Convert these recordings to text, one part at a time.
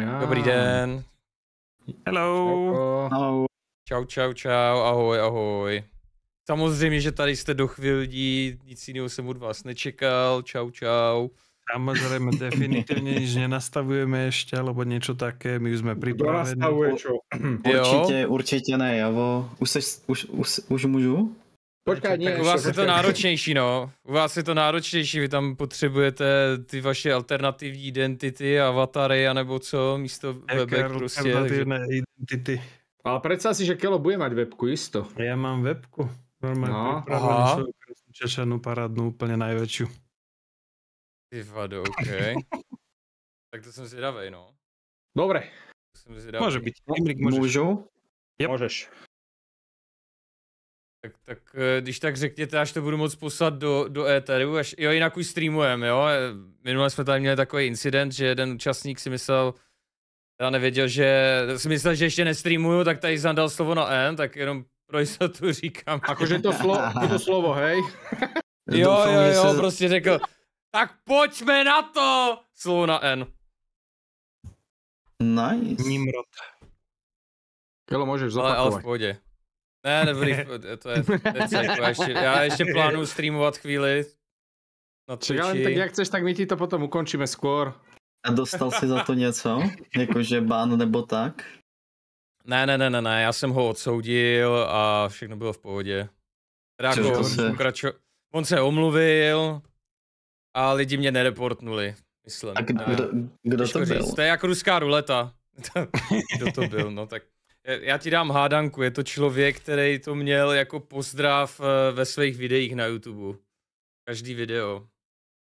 Já. Dobrý den. Hello. Hello. Čau, čau, čau, ahoj, ahoj. Samozřejmě, že tady jste do chvíli, nic jiného jsem od vás nečekal, čau, čau. Samozřejmě, definitivně nic nenastavujeme ještě, nebo něco také, my už jsme připraveni. určitě určitě ne, Javo. Už, seš, už, už, už můžu? Počkej, ne, u vás je to náročnější, no. U vás je to náročnější, vy tam potřebujete ty vaše alternativní identity, avatary, anebo co, místo webek prostě. Alternativné takže... identity. Ale predsa si, že Kelo bude mať webku, isto. Já mám webku. Normálně no, aha. Češenu parádnu, úplně největší. Ty vado, OK. tak to jsem zvědavej, no. Dobre. jsem zvědavej. Může být. Můžu? Yep. Můžeš. Tak, tak eh, když tak řekněte, až to budu moc poslat do, do éteru, až, jo, jinak už streamujeme, jo. Eh, minule jsme tady měli takový incident, že jeden účastník si myslel, já nevěděl, že, si myslel, že ještě nestreamuju, tak tady jsem dal slovo na N, tak jenom pro jistotu říkám. Jakože to, slo, to slovo, hej? jo, jo, jo, jo, prostě řekl, tak pojďme na to! Slovo na N. Nice. Nimrod. Kelo, můžeš zopakovat. Ale, ale v pohodě. Ne, dobrý, to je, to je jako ještě, já ještě plánuju streamovat chvíli. Na ale tak jak chceš, tak my ti to potom ukončíme skôr. A dostal si za to něco? Jakože bán nebo tak? Ne, ne, ne, ne, ne, já jsem ho odsoudil a všechno bylo v pohodě. Teda on, se... Ukračo... On se omluvil a lidi mě nereportnuli, myslím. A kdo, kdo, kdo to byl? Říct. To je jak ruská ruleta. Kdo to byl, no tak já ti dám hádanku, je to člověk, který to měl jako pozdrav eh, ve svých videích na YouTube. Každý video.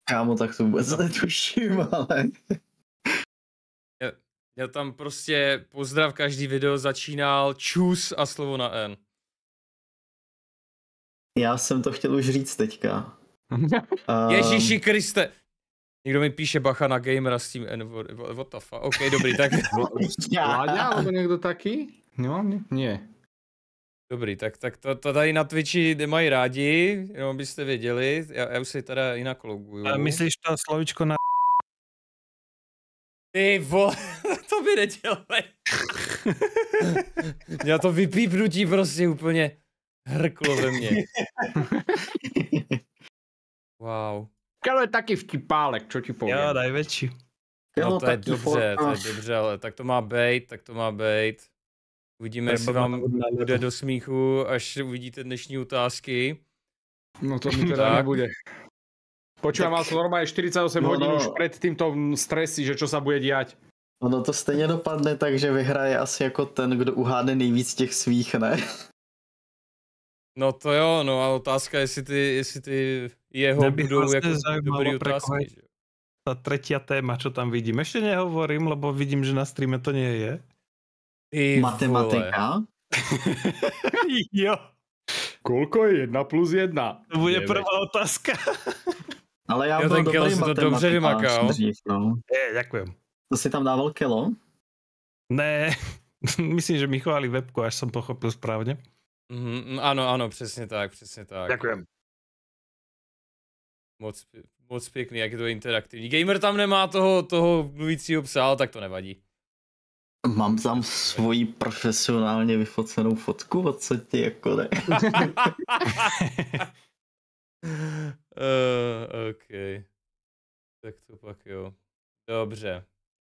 Kámo, tak to vůbec no. netuším, ale... Měl tam prostě pozdrav, každý video začínal čus a slovo na N. Já jsem to chtěl už říct teďka. Ehm, Ježíši Kriste, Někdo mi píše bacha na gamera s tím N. What the fuck? OK, dobrý, tak. Vláďa, nebo někdo taky? No, ne. Dobrý, tak, tak to, to tady na Twitchi mají rádi, jenom byste věděli, já, já už si teda jinak loguju. A myslíš to slovičko na Ty vole, to by nedělej. já to vypípnutí prostě úplně hrklo ve mně. wow. Karol je taky vtipálek, co ti povím. Já, daj větší. No, to je dobře, to je dobře, ale tak to má být, tak to má být. Uvidíme, jestli vám bude do smíchu, až uvidíte dnešní otázky. No to mi teda nebude. Počúvam vás normálně 48 no, hodín no. už před týmto stresy, že čo sa bude dělat. Ono to stejně dopadne tak, že vyhraje asi jako ten, kdo uhádne nejvíc těch svých, ne? No to jo, no a otázka, jestli ty, jestli ty jeho Nebych budou vlastně jako dobrý otázky. Ta třetí téma, co tam vidím. Ještě nehovorím, lebo vidím, že na streame to nie je. I Matematika? jo. Kolko je jedna plus jedna? To bude prvá otázka. Ale já já byl ten dobrý to dobře vymakal. no. děkujem. To si tam dával kilo? Ne, myslím, že mi chválí webku, až jsem pochopil správně. Mm, ano, ano, přesně tak, přesně tak. Děkujem. Moc, moc pěkný, jak je to interaktivní. Gamer tam nemá toho, toho mluvícího psa, ale tak to nevadí. Mám tam svoji profesionálně vyfocenou fotku, o co ti jako ne. uh, OK. Tak to pak jo. Dobře.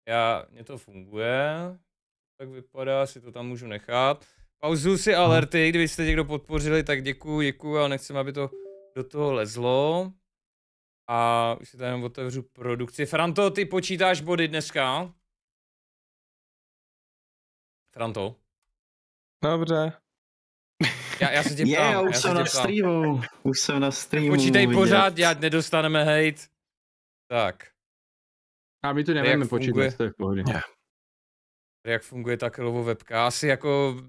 Já, mně to funguje. Tak vypadá, si to tam můžu nechat. Pauzu si alerty, kdybyste někdo podpořili, tak děkuju, děkuju, ale nechci, aby to do toho lezlo. A už si tady otevřu produkci. Franto, ty počítáš body dneska? Tranto. Dobře. Já, já se tě ptám. Yeah, už já jsem na ptám. streamu. Už jsem na streamu. Počítej pořád, já nedostaneme hejt. Tak. A my tu nevíme počítat, to je v pohodě. Yeah. Jak funguje ta kilovo webka? Asi jako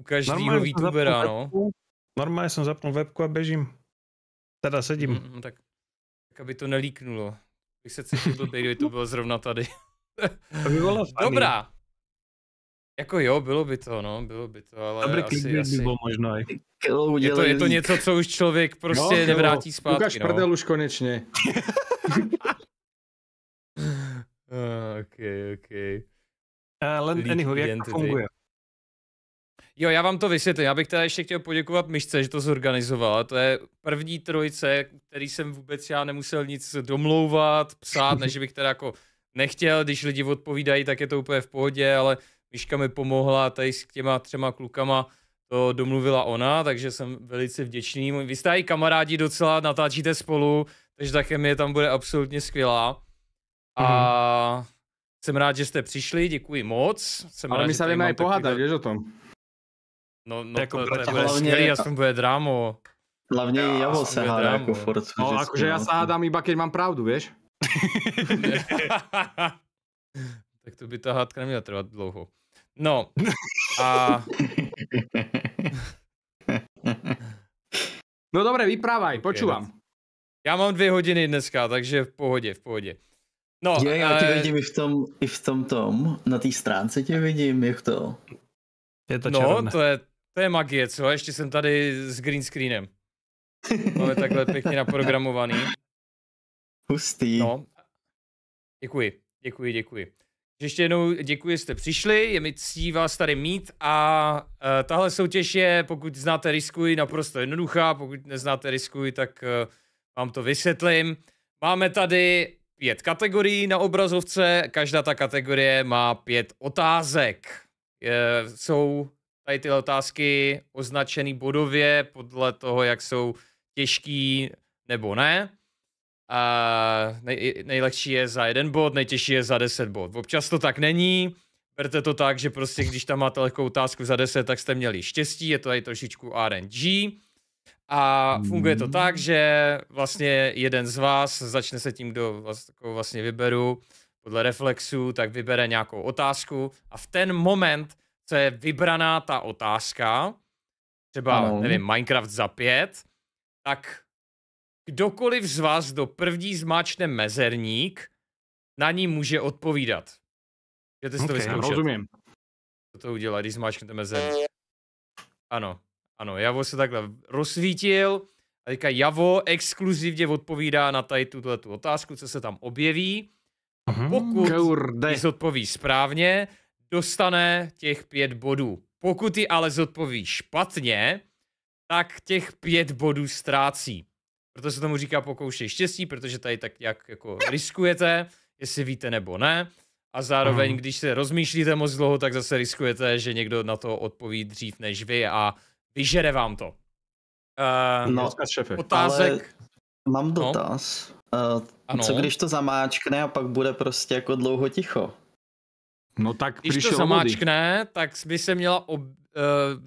u každého VTubera, no. Normálně jsem zapnul webku a běžím. Teda sedím. Mm, mm, tak, tak aby to nelíknulo. Bych se cítil blbý, kdyby to bylo zrovna tady. to by bylo funny. Dobrá, jako jo, bylo by to, no, bylo by to, ale Dobrý asi, asi... bylo možná. Je to, je to něco, co už člověk no, prostě no, nevrátí zpátky, Lukáš no. prdel už konečně. Okej, okej. ok. Ale eh, jak to funguje? Jo, já vám to vysvětlím. Já bych teda ještě chtěl poděkovat Myšce, že to zorganizovala. To je první trojice, který jsem vůbec já nemusel nic domlouvat, psát, než bych teda jako nechtěl, když lidi odpovídají, tak je to úplně v pohodě, ale Miška mi pomohla tady s těma třema klukama, to domluvila ona, takže jsem velice vděčný. Vy jste i kamarádi docela, natáčíte spolu, takže ta mi tam bude absolutně skvělá. A mm. jsem rád, že jste přišli, děkuji moc. Jsem Ale rád, my se víme i pohádat, víš o tom. No, no jako to, to, bude skvělý, jsem bude drámo. Hlavně já, Javo se hádá jako forc. No, jakože já no. se hádám iba, keď mám pravdu, víš? Tak to by ta hádka neměla trvat dlouho. No, a... No dobré, vyprávaj, počúvam. Já mám dvě hodiny dneska, takže v pohodě, v pohodě. No, Je, já eh, tě vidím i v tom, i v tom tom, na té stránce tě vidím, jak to. Je to čarovné. No, to je, to je magie, co? Ještě jsem tady s green screenem. Máme takhle pěkně naprogramovaný. Hustý. No. Děkuji, děkuji, děkuji. Ještě jednou děkuji, že jste přišli, je mi ctí vás tady mít a uh, tahle soutěž je, pokud znáte Riskuj, naprosto jednoduchá, pokud neznáte Riskuj, tak uh, vám to vysvětlím. Máme tady pět kategorií na obrazovce, každá ta kategorie má pět otázek. Je, jsou tady ty otázky označené bodově podle toho, jak jsou těžký nebo ne. A nej, nejlehčí je za jeden bod, nejtěžší je za deset bod. Občas to tak není, berte to tak, že prostě když tam máte lehkou otázku za deset, tak jste měli štěstí, je to tady trošičku RNG. A funguje to tak, mm. že vlastně jeden z vás začne se tím, kdo vás, vlastně vyberu podle reflexu, tak vybere nějakou otázku a v ten moment, co je vybraná ta otázka, třeba, ano. nevím, Minecraft za pět, tak Kdokoliv z vás, do první zmáčne mezerník, na ní může odpovídat. Můžete si okay, to vyzkoušet. rozumím. Co to udělá, když zmáčknete mezerník. Ano, ano, Javo se takhle rozsvítil. A teďka Javo exkluzivně odpovídá na tady tuto tu otázku, co se tam objeví. A mhm, pokud ji zodpoví správně, dostane těch pět bodů. Pokud ji ale zodpoví špatně, tak těch pět bodů ztrácí. Proto se tomu říká pokoušej štěstí, protože tady tak jak jako riskujete, jestli víte nebo ne. A zároveň, mm. když se rozmýšlíte moc dlouho, tak zase riskujete, že někdo na to odpoví dřív než vy a vyžere vám to. Uh, no, otázek. Ale mám no. dotaz. No. Uh, ano. Co když to zamáčkne a pak bude prostě jako dlouho ticho? No tak Když to zamáčkne, oddych. tak by se měla ob, eh,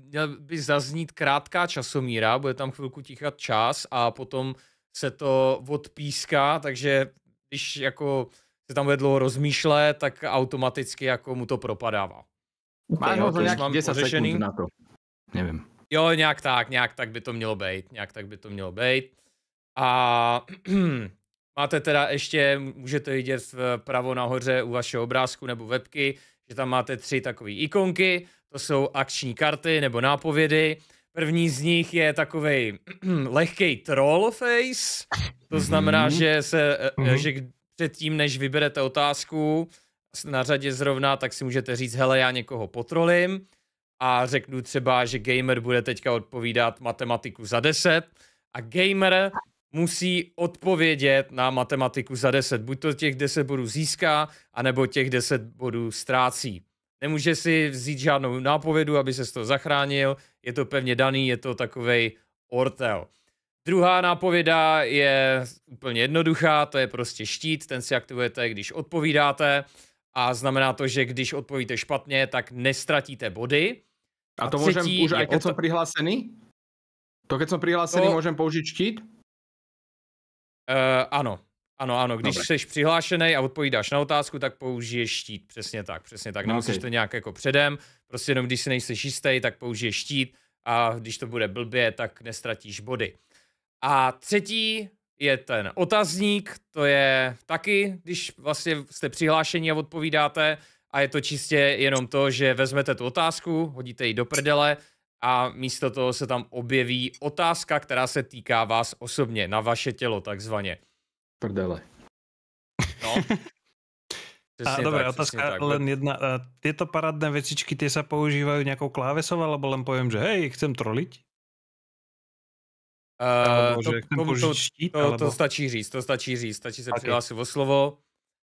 měla by zaznít krátká časomíra, bude tam chvilku tichat čas a potom se to odpíská, takže když jako se tam bude dlouho rozmýšlet, tak automaticky jako mu to propadává. Máš no, to nějak 10 ořešený. sekund na to. Nevím. Jo, nějak tak, nějak tak by to mělo být, nějak tak by to mělo být. A Máte teda ještě, můžete vidět vpravo nahoře u vašeho obrázku nebo webky, že tam máte tři takové ikonky, to jsou akční karty nebo nápovědy. První z nich je takový lehký troll face, to mhm. znamená, že, se, e, e, mhm. že předtím, než vyberete otázku na řadě zrovna, tak si můžete říct, hele, já někoho potrolím a řeknu třeba, že gamer bude teďka odpovídat matematiku za 10 a gamer musí odpovědět na matematiku za 10. Buď to těch 10 bodů získá, anebo těch 10 bodů ztrácí. Nemůže si vzít žádnou nápovědu, aby se z toho zachránil. Je to pevně daný, je to takovej ortel. Druhá nápověda je úplně jednoduchá, to je prostě štít, ten si aktivujete, když odpovídáte a znamená to, že když odpovíte špatně, tak nestratíte body. A, a to můžem už, i keď jsem přihlásený? To, když jsem přihlásený, to... můžem použít štít? Uh, ano, ano, ano. Když Dobre. jsi přihlášený a odpovídáš na otázku, tak použiješ štít. Přesně tak, přesně tak. No, Nemusíš okay. to nějak jako předem. Prostě jenom když si nejsi jistý, tak použiješ štít a když to bude blbě, tak nestratíš body. A třetí je ten otazník, to je taky, když vlastně jste přihlášení a odpovídáte a je to čistě jenom to, že vezmete tu otázku, hodíte ji do prdele a místo toho se tam objeví otázka, která se týká vás osobně, na vaše tělo takzvaně. Prdele. No. a, dobré, tak, otázka tak. len jedna. Tyto parádné věcičky ty se používají nějakou klávesou, alebo len povím, že hej, chcem troliť? Uh, to, to, to, štít, to, to stačí říct, to stačí říct, stačí se okay. přihlásit o slovo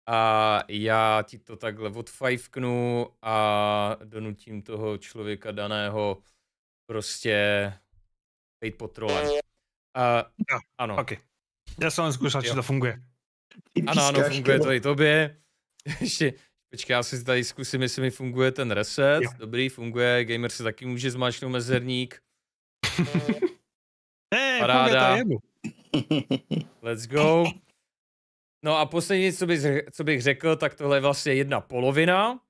a já ti to takhle odfajfknu a donutím toho člověka daného prostě být potrolem. Uh, jo, ano. Okay. Já jsem zkusil, že to funguje. Ano, ano, funguje to no. i tobě. Ještě, počkej, já si tady zkusím, jestli mi funguje ten reset. Jo. Dobrý, funguje, gamer si taky může zmáčknout mezerník. hey, Paráda. Let's go. No a poslední, co bych, co bych řekl, tak tohle je vlastně jedna polovina.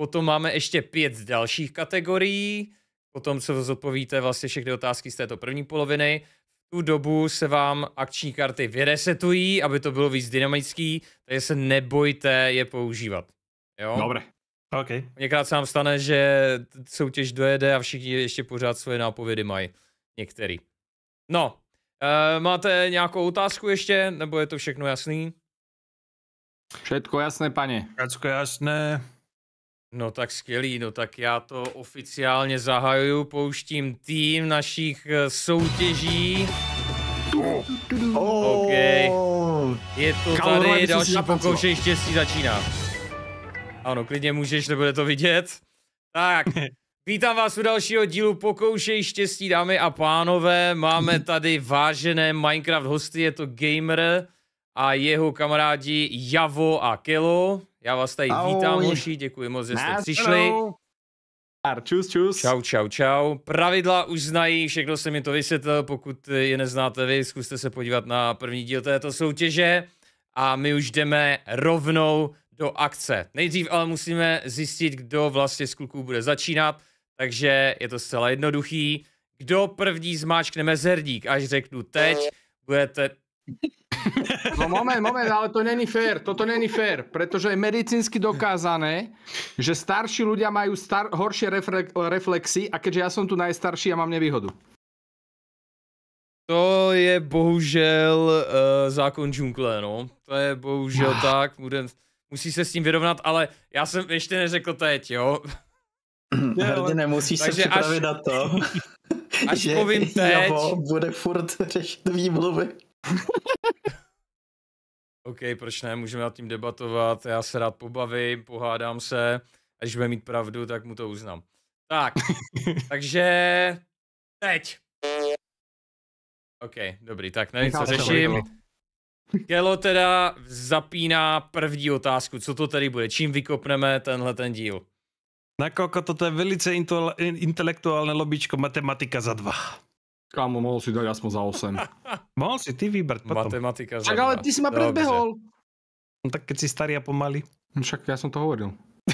Potom máme ještě pět dalších kategorií potom co zodpovíte vlastně všechny otázky z této první poloviny. V tu dobu se vám akční karty vyresetují, aby to bylo víc dynamický, takže se nebojte je používat. Jo? Dobré. Okay. Někdy se vám stane, že soutěž dojede a všichni ještě pořád svoje nápovědy mají. Některý. No, e, máte nějakou otázku ještě, nebo je to všechno jasný? Všetko jasné, pane. Všetko jasné. No tak skvělý, no tak já to oficiálně zahajuju, pouštím tým našich eh, soutěží. Oh, OK. Je to tady, další pokoušej štěstí začíná. Ano, klidně můžeš, nebude to vidět. Tak, vítám vás u dalšího dílu Pokoušej štěstí, dámy a pánové. Máme mhm. tady vážené Minecraft hosty, je to Gamer a jeho kamarádi Javo a Kelo. Já vás tady Ahoj. vítám, moši, děkuji moc, že jste přišli. Čus, čus. Čau, čau, čau. Pravidla už znají, všechno se mi to vysvětlil, pokud je neznáte vy, zkuste se podívat na první díl této soutěže a my už jdeme rovnou do akce. Nejdřív ale musíme zjistit, kdo vlastně z kluků bude začínat, takže je to zcela jednoduchý. Kdo první zmáčkne mezerdík, až řeknu teď, budete No moment, moment, ale to není fér, toto není fér, pretože je medicínsky dokázané, že starší ľudia majú star horšie reflexy a keďže ja som tu najstarší, ja mám nevýhodu. To je bohužel uh, zákon džungle, no. To je bohužel ah. tak, budem, musí se s tím vyrovnat, ale já jsem ještě neřekl teď, jo. Hrdě nemusíš se připravit až, na to, až že povím teď, bude furt řešit výmluvy. OK, proč ne, můžeme nad tím debatovat, já se rád pobavím, pohádám se, a když bude mít pravdu, tak mu to uznám. Tak, takže teď. OK, dobrý, tak nevím, co řeším. Gelo teda zapíná první otázku, co to tady bude, čím vykopneme tenhle ten díl. Na koko, toto je velice intelektuální lobičko matematika za dva. Kámo, mohol si dať aspoň za 8. mohol si ty vybrať potom. Matematika Čak, ale ty si ma predbehol. No tak keď si starý a pomaly. No však ja som to hovoril.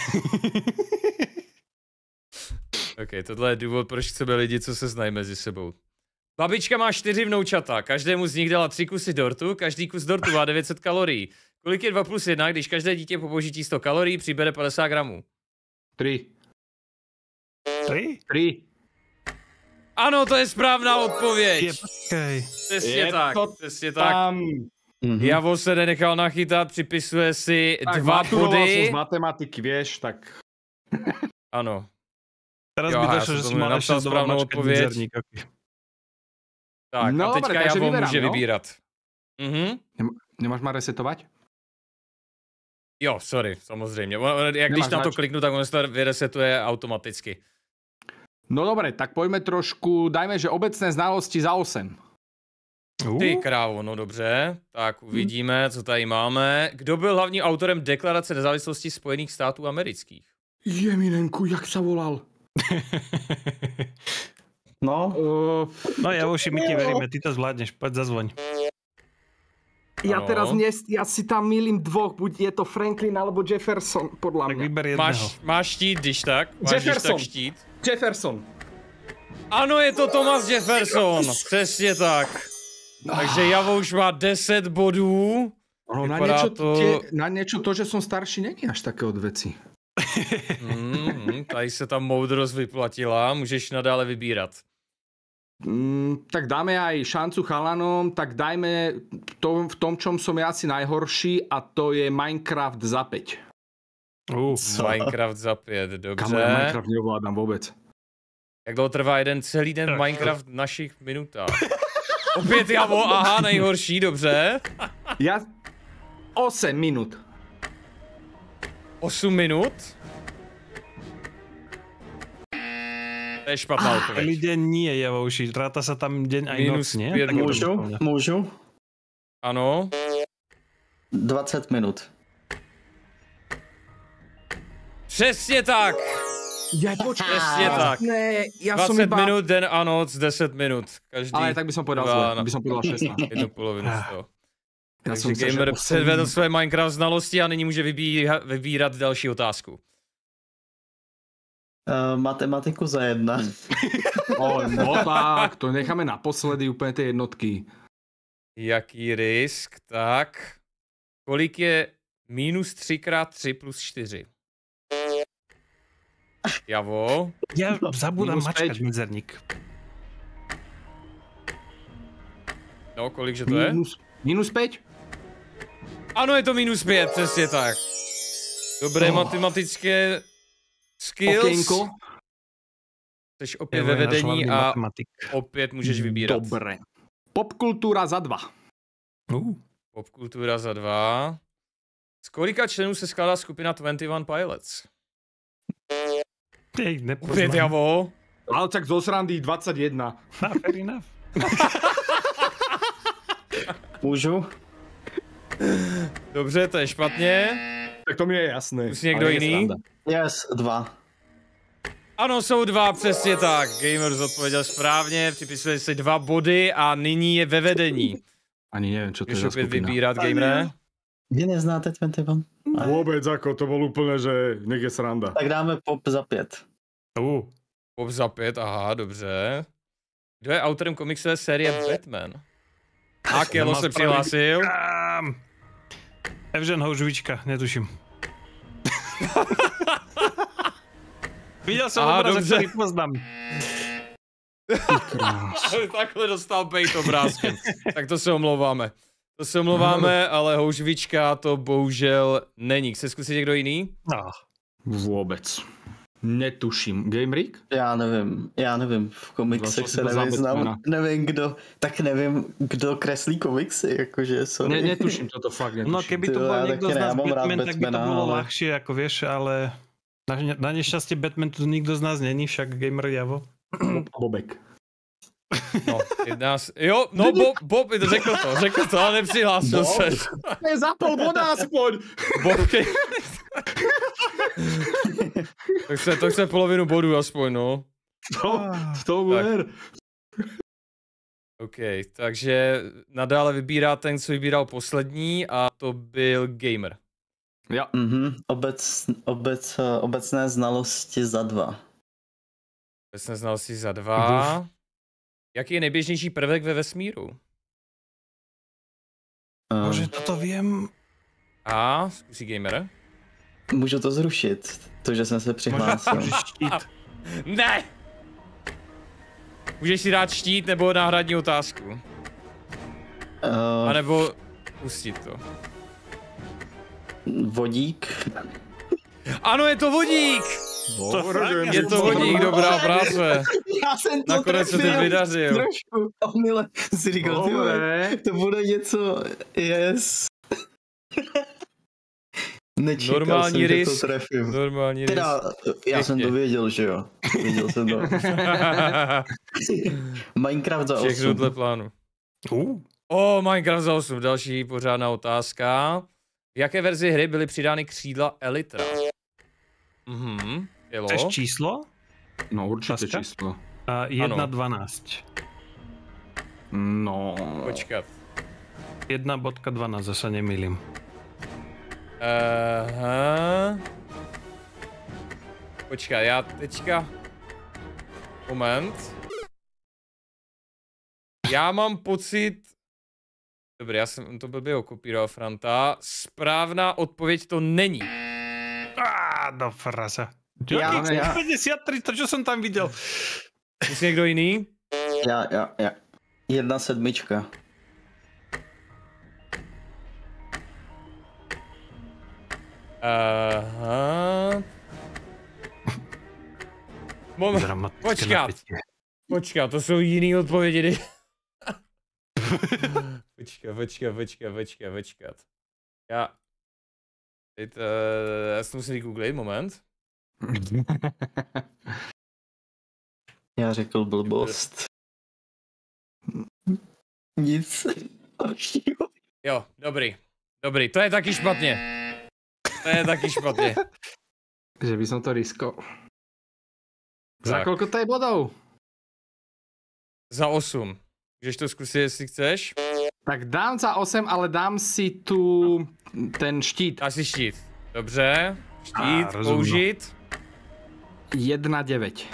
OK, tohle je důvod, proč chceme lidi, co se znají mezi sebou. Babička má čtyři vnoučata, každému z nich dala tři kusy dortu, každý kus dortu má 900 kalorií. Kolik je 2 plus 1, když každé dítě po požití 100 kalorií přibere 50 gramů? 3. 3? 3. Ano, to je správná odpověď. Je, Přesně je tak, to přesně tak. Tam. Mm-hmm. Javo se nenechal nachytat, připisuje si tak, dva body. Vlastně z matematiky, věš, tak... ano. Teraz jo, by došlo, že jsme našel správnou odpověď. Tak, no, a teďka dobře, Javo může no? vybírat. Mhm. Nem, nemáš má resetovat? Jo, sorry, samozřejmě. Jak Nemáš když na to kliknu, tak on se to vyresetuje automaticky. No dobre, tak pojďme trošku, dajme, že obecné znalosti za 8. Uh. Ty krávo, no dobře, tak hm. uvidíme, co tady máme. Kdo byl hlavním autorem deklarace nezávislosti Spojených států amerických? Jeminenku, jak se volal? no? Uh, no já už mi ti veríme, ty to zvládneš, pojď zazvoň. Já ano. teraz mě, já si tam milím dvoch, buď je to Franklin alebo Jefferson, podle mě. Tak vyber jednoho. Máš, máš štít, když tak. Máš Jefferson. Když tak štít. Jefferson. Ano, je to Thomas Jefferson. Přesně tak. Takže Javo už má 10 bodů. No, na něco to... Tě, na něco to, že jsem starší, není až také od věcí. mm, tady se ta moudrost vyplatila, můžeš nadále vybírat. Mm, tak dáme aj šancu chalanom, tak dajme to, v tom, čom som ja asi najhorší a to je Minecraft za 5. Uh, Minecraft za pět, dobře. Kamu, Minecraft neovládám vůbec. Jak dlouho trvá jeden celý den tak. Minecraft v našich minutách? Opět javo, aha, nejhorší, dobře. Já... 8 minut. 8 minut? To je špatná ah, odpověď. Lidé nie je javouší, tráta se tam den a noc, ne? Můžu, můžu. Ano. 20 minut. Přesně tak! Já počkej. Přesně tak. Ne, já 20 jsem iba... minut, den a noc, 10 minut. Každý. Ale tak by bych podal zle, na... by bych podal 16. Jednu polovinu z toho. Já Takže jsem gamer předvedl osm... své Minecraft znalosti a nyní může vybíha, vybírat další otázku. Uh, matematiku za jedna. o, no tak, to necháme naposledy úplně ty jednotky. Jaký risk, tak. Kolik je minus 3 x 3 plus 4? Javo. Já no, zabudám mačkat mizerník. No, kolikže to je? Minus, minus pět? Ano, je to minus pět, přesně tak. Dobré oh. matematické skills. Okénko. Jsi opět ve vedení a matematik. opět můžeš vybírat. Dobré. Popkultura za dva. Uh. Popkultura za dva. Z kolika členů se skládá skupina 21 Pilots? Jej nepoznám. Ale tak zo srandy 21. Na, fair enough. Můžu? Dobře, to je špatně. Tak to mi je jasné. Už někdo jiný? Yes, dva. Ano, jsou dva, přesně tak. Gamer zodpověděl správně, připisuje si dva body a nyní je ve vedení. Ani nevím, co to Když je za skupina. vybírat, gamere. Vy neznáte 21? Ne. Vůbec, jako to bylo úplně, že někde sranda. Tak dáme pop za pět. Uh, pop za pět, aha, dobře. Kdo je autorem komiksové série Batman? A se přihlásil. Evžen Houžvička, netuším. Viděl jsem Aha, obrazek, dobře. který poznám. Takhle dostal pejt obrázkem. tak to se omlouváme. To se omlouváme, no. ale houžvička to bohužel není. Chce zkusit někdo jiný? No, vůbec. Netuším. Game Rig? Já nevím, já nevím. V komiksech se nevyznám, no. nevím kdo, tak nevím, kdo kreslí komiksy, jakože sorry. Ne, netuším to fakt, netuším. No keby to byl někdo z nás Batman, tak by to bylo ale... ľahšie, jako víš. ale na, na nešťastie Batman tu nikdo z nás není, však gamer javo. Bobek. No, jedná se... Jo, no Bob, Bob řekl to, řekl to, ale nepřihlásil no. Bob? se. Ne, pol voda aspoň. Bob, ke... to, chce, to chce polovinu bodů aspoň, no. To, to bude. OK, takže nadále vybírá ten, co vybíral poslední a to byl Gamer. Jo. Mm-hmm. Obec, obec, eh, obecné znalosti za dva. Obecné znalosti za dva. Uf. Jaký je nejběžnější prvek ve vesmíru? Um. to toto vím. A, zkusí gamer. Můžu to zrušit, to, že jsem se přihlásil. ne! Můžeš si dát štít nebo náhradní otázku. Uh, A nebo pustit to. Vodík. Ano, je to vodík! Co fakt? Je to hodně dobrá práce. Já jsem to Nakonec se ty vydařil. Trošku omyle. Jsi říkal, ty to bude něco, yes. Nečekal normální jsem, rys, že to trefím. Normální teda, rys. já Ještě. jsem to věděl, že jo. Věděl jsem to. Minecraft za 8. Všechno dle plánu. Uh. O, oh, Minecraft za 8, další pořádná otázka. V jaké verzi hry byly přidány křídla Elytra? Mhm tělo. Chceš číslo? No určitě Paska? číslo. Uh, ano. 1.12. No. Počkat. bodka 1.12, zase nemýlim. Aha. Počkat, já teďka... Moment. Já mám pocit... Dobrý, já jsem to blbě okopíroval, Franta. Správná odpověď to není. ah, do fraze. 53, to, Co jsem tam viděl. Jsi někdo jiný? Já, já, já. Jedna sedmička. Aha. Moment, Dramatika počkat. Počkat, to jsou jiný odpovědi. počkat, počkat, počkat, počkat, počkat. Já... Teď, uh, já si musím googlit, moment. Já řekl blbost. Nic. Jo, dobrý. Dobrý, to je taky špatně. To je taky špatně. Že by som to riskol. Za kolko tady bodou? Za 8. Můžeš to zkusit, jestli chceš? Tak dám za 8, ale dám si tu ten štít. Asi štít. Dobře. Štít, použít. 1,9.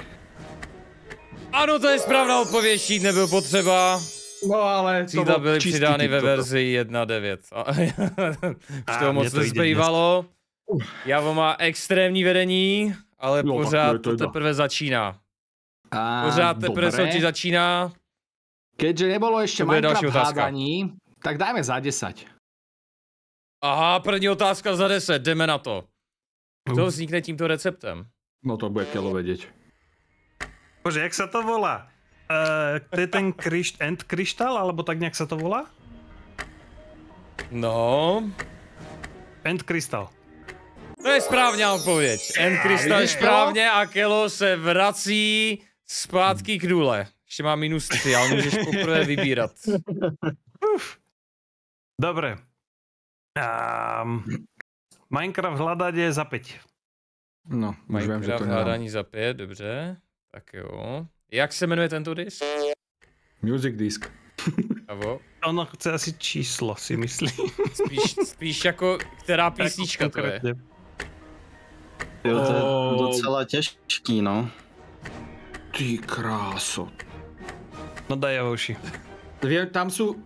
Ano, to je správná odpověď, šít nebyl potřeba. No ale to Cíta byly přidány ve verzi 1.9. Už toho moc nezbývalo. Javo má extrémní vedení, ale jo, no, pořád to teprve začíná. A, pořád teprve soutěž začíná. Keďže nebolo ještě Minecraft hádání, tak dáme za 10. Aha, první otázka za 10, jdeme na to. Kdo vznikne tímto receptem? No to bude kelo vedieť. Bože, jak sa to volá? Uh, to je ten krišt, end kryštál, alebo tak nějak se to volá? No. End krystal. To je správná odpověď. End krystal je správně a Kelo se vrací zpátky k důle. Ještě má minus 3, ale můžeš poprvé vybírat. Uf. Dobre. Um, Minecraft hľadať je za 5. No, už vím, že to hádání za pět, dobře. Tak jo. Jak se jmenuje tento disk? Music disk. Avo? Ono chce asi číslo, si myslím. Spíš, spíš jako, která písnička to je. Jo, to je oh. docela těžký, no. Ty kráso. No daj jeho uši. Dvě, tam jsou...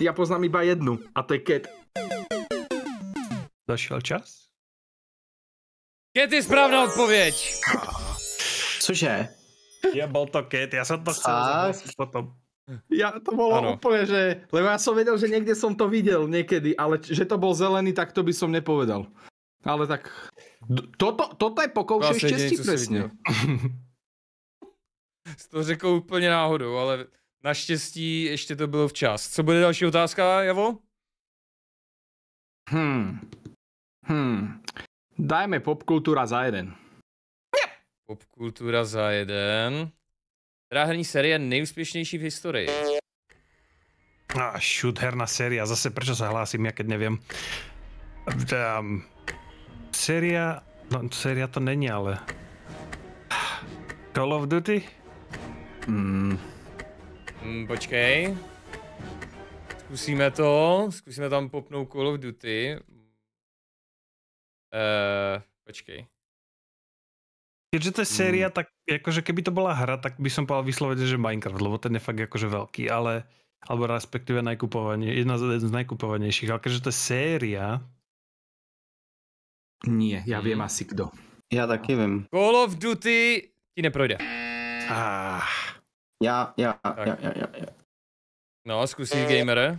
Já poznám iba jednu, a to je Ket. Došel čas? ty správná odpověď. Cože? Je byl to Kate, já jsem to chcel potom. Já to bylo úplně, že... Lebo já jsem věděl, že někde jsem to viděl někdy, ale že to byl zelený, tak to by som nepovedal. Ale tak... Toto, toto je pokoušej vlastně štěstí přesně. to řekl úplně náhodou, ale naštěstí ještě to bylo včas. Co bude další otázka, Javo? Hmm. Hmm. Dajme popkultura za jeden. Popkultura za jeden. Která herní série nejúspěšnější v historii? A ah, šut, herná série. Zase proč se hlásím, jak nevím. Um, série... No, série to není, ale... Call of Duty? Mm. Mm, počkej. Zkusíme to. Zkusíme tam popnout Call of Duty. Eh, počkej. Keďže to je hmm. séria, mm. tak akože keby to bola hra, tak by som povedal vyslovene, že Minecraft, lebo ten je fakt akože veľký, ale alebo respektíve najkupovanie, jedna z, z najkupovanejších, ale keďže to je séria... Nie, ja viem hmm. asi kdo. Ja taky vím. Call of Duty ti neprojde. Ah. Já, já, já, já, já, já. No, zkusíš gamere?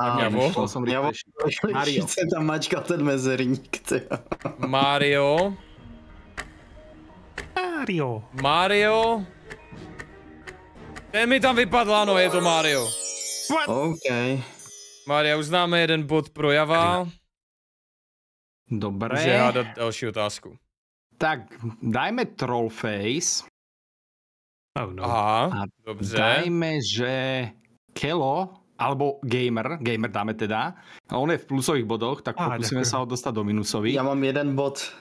A javo. jsem javo. Mario. se tam mačka ten mezerník, ty. Mario. Mario. Mario. Ten mi tam vypadla, no je to Mario. What? OK. Mario už známe jeden bod pro Java. Dobré. Může hádat další otázku. Tak, dajme Trollface. Oh no. Aha, a dobře. Dajme, že Kelo alebo Gamer, Gamer dáme teda, a on je v plusových bodoch, tak pokusíme se ho dostat do minusových. Já mám jeden bod.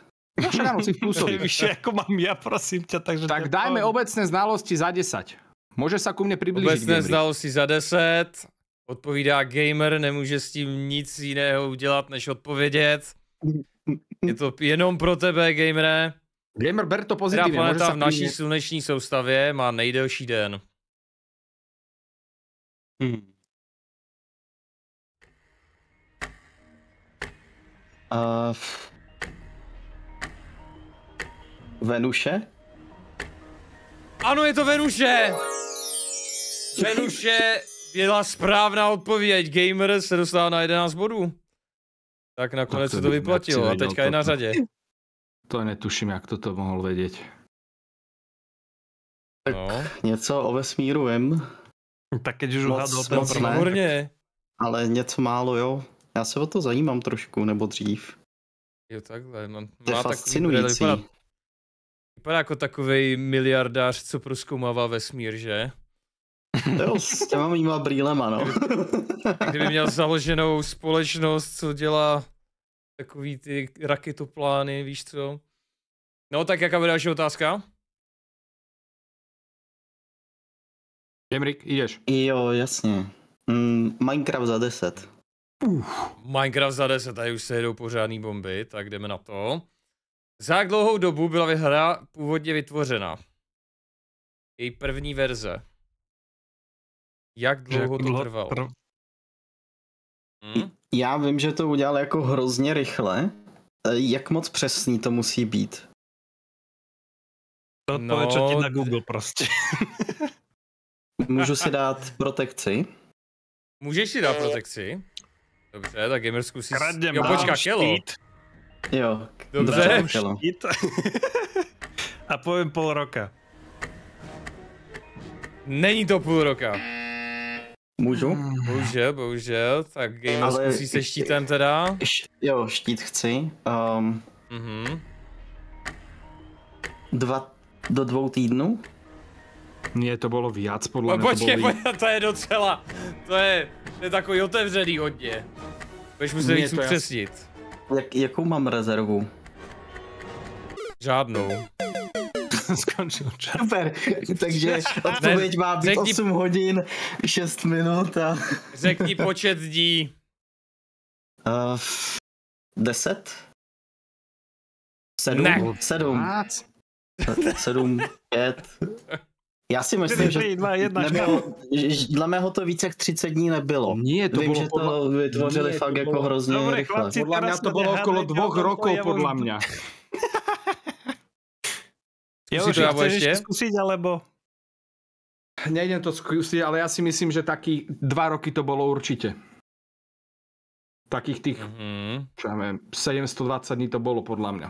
No však si v plusových. Víš, jako mám já, prosím tě, takže... Tak děkujem. dajme obecné znalosti za 10. Může se ku mně přiblížit. Obecné znalosti za 10. Odpovídá gamer, nemůže s tím nic jiného udělat, než odpovědět. Je to jenom pro tebe, gamere. Gamer, ber to pozitivně. Která planeta v naší sluneční soustavě má nejdelší den. Hmm. Uh, Venuše? Ano, je to Venuše! Venuše byla správná odpověď. Gamer se dostal na 11 bodů. Tak nakonec se to vyplatilo a teďka je na řadě. To netuším, jak to to mohl vědět. Tak no. něco o vesmíru vím. Tak keď už uhádol ten první. Ale něco málo, jo. Já se o to zajímám trošku, nebo dřív. Jo, takhle. No, má to je fascinující. Takový, vypadá, vypadá jako takový miliardář, co proskoumává vesmír, že? Jo, s těma mýma brýlema, no. Kdyby měl založenou společnost, co dělá takový ty raketoplány, víš co? No, tak jaká bude další otázka? Jemrik, jdeš. Jo, jasně. Mm, Minecraft za 10. Uf. Minecraft za 10, tady už se jedou pořádný bomby, tak jdeme na to. Za jak dlouhou dobu byla hra původně vytvořena? Její první verze. Jak dlouho to trvalo? Prv... Hm? Já vím, že to udělal jako hrozně rychle. E, jak moc přesný to musí být? To odpověď no, ti na Google prostě. Můžu si dát protekci? Můžeš si dát eh, protekci? Dobře, tak Gamer zkusí... Kradě, jo, počká, kelo. Jo. Dobře. kelo. A povím půl roka. Není to půl roka. Můžu? Bohužel, bohužel. Tak Gamer Ale zkusí se štítem teda. Jo, štít chci. Um, mhm. Dva do dvou týdnů? Mně to bylo víc, podle mě. Počkej, to, bylo... to je docela. To je, to je takový otevřený hodně. Budeš muset víc upřesnit. Jak, jakou mám rezervu? Žádnou. Skončil čas. Super, takže odpověď má být řekni, 8 hodin, 6 minut a... řekni počet dní. Uh, 10? 7? Ne. 7. 7, 5, já si myslím, že nebylo, dle mého to více jak 30 dní nebylo. Nie, to Vím, bylo že podle... to vytvořili nie, fakt to jako bylo... jako hrozně Dobre, rychle. Chlapci, podle mě to bylo okolo dvoch rokov, podle mě. Jo, to Javo ešte? Skúsiť, alebo... Nejdem to zkusit, ale já si myslím, že taky dva roky to bylo určitě. Takých tých, mm-hmm. čo ja viem, 720 dní to bolo podľa mňa.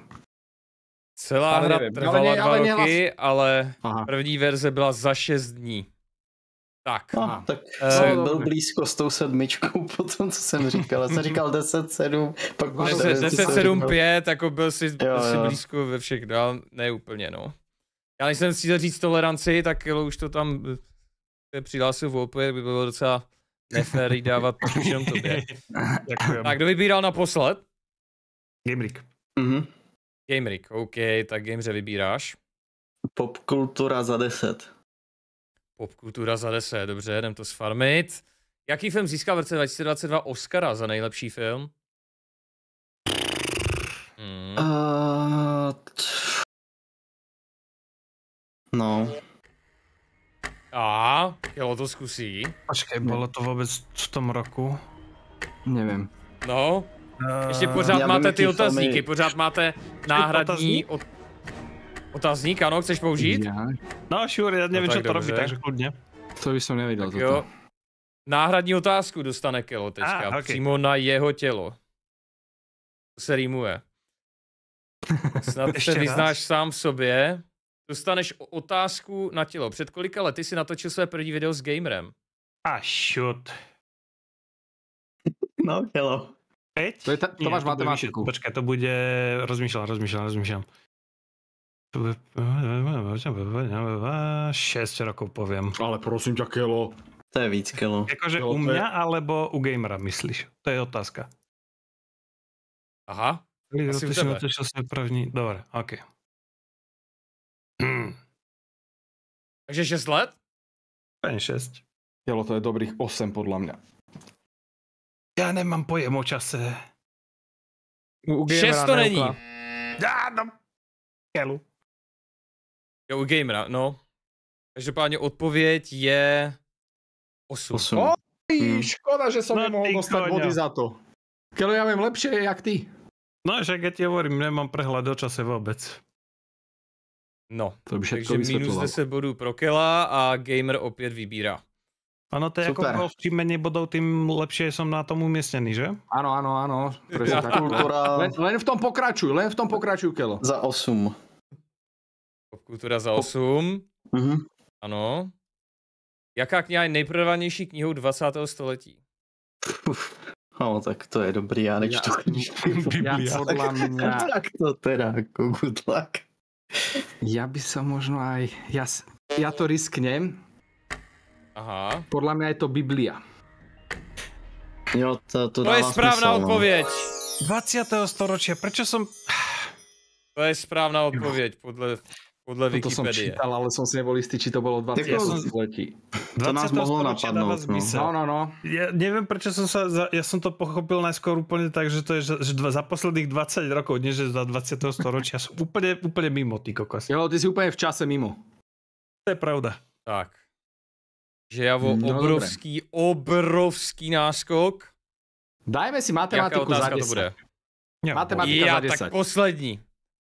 Celá hra trvala ale, dva ale roky, hlas... ale Aha. první verze byla za šest dní. Tak. Aha, tak uh, jsem uh, byl blízko s tou sedmičkou po tom, co jsem říkal. Já Jsem říkal 10, 7, pak 10, 10 7, 5, jako byl si, jo, si jo. blízko ve všech dál, no, ne úplně, no. Já než jsem chtěl říct toleranci, tak jo, už to tam eh, přihlásil v opět, by bylo docela nefér dávat už jenom tobě. tak kdo vybíral naposled? Gimrik. Mhm. Gamerik, OK, tak Gameře vybíráš. Popkultura za 10. Popkultura za 10, dobře, jdem to sfarmit. Jaký film získal v roce 2022 Oscara za nejlepší film? Hmm. Uh, t... no. A, jo, to zkusí. Počkej, bylo to vůbec v tom roku? Nevím. No, ještě eh, pořád máte ty otazníky, pořád máte náhradní otazník? otazník, ano, chceš použít? Já. No, sure, já nevím, no, co to robí, takže kludně. To bych som nevěděl. Tak toto. jo. Náhradní otázku dostane Kelo teďka, ah, okay. přímo na jeho tělo. To se rýmuje. Snad se vyznáš nás? sám v sobě. Dostaneš otázku na tělo. Před kolika lety si natočil své první video s gamerem? A ah, shoot. No, tělo. 5? To, je ta, to Nie, máš to matematiku. Bude, počkej, to bude... Rozmýšľam, rozmýšľam, rozmýšľam. 6 rokov poviem. Ale prosím ťa, Kelo. To je víc, Kelo. Jakože u mňa alebo u gamera myslíš? To je otázka. Aha. Asi v tebe. První. Dobre, OK. Hmm. Takže 6 let? Pen 6. Kelo, to je dobrých 8 podľa mňa. Já nemám pojem o čase. U, Šest to není. Já no. Kelu. Jo, u gamera, no. Každopádně odpověď je 8. 8. Oj, hmm. škoda, že jsem no, nemohl dostat koňa. body za to. Kelo, já vím lepšie, jak ty. No, že jak ti hovorím, nemám prehľad do čase vůbec. No, to takže minus 10 bodů pro Kela a Gamer opět vybírá. Ano, to je jako ako příjmení bodou, tím lepší jsem na tom umístěný, že? Ano, ano, ano. Protože ta kultura... Len, len, v tom pokračuj, len v tom pokračuj, Kelo. Za 8. Kultura za 8. Mhm. Ano. Jaká kniha je nejprodávanější knihou 20. století? No, tak to je dobrý, já nečtu knižky. Já, já podle mě... tak to teda, jako good luck. Já by se možno aj... Já, já to risknem, Aha. Podle mě je to Biblia. Jo, to, to, to je správná smysl, no. odpověď. No. 20. storočia, proč jsem... To je správná odpověď, podle, podle Wikipedie. To jsem čítal, ale jsem si nebyl jistý, či to bylo 20. Jako- století. To nás mohlo napadnout. No. no. no, no, no. Ja nevím, proč jsem se... Já ja to pochopil najskôr úplně tak, že to je že, dva, za posledních 20 rokov, než že za 20. storočia. jsem úplně úplně mimo, ty kokos. Jo, ty jsi úplně v čase mimo. To je pravda. Tak. Že já no, obrovský, dobré. obrovský náskok. Dajme si matematiku Jaká za 10. to bude? Matematika Já, za 10. tak poslední.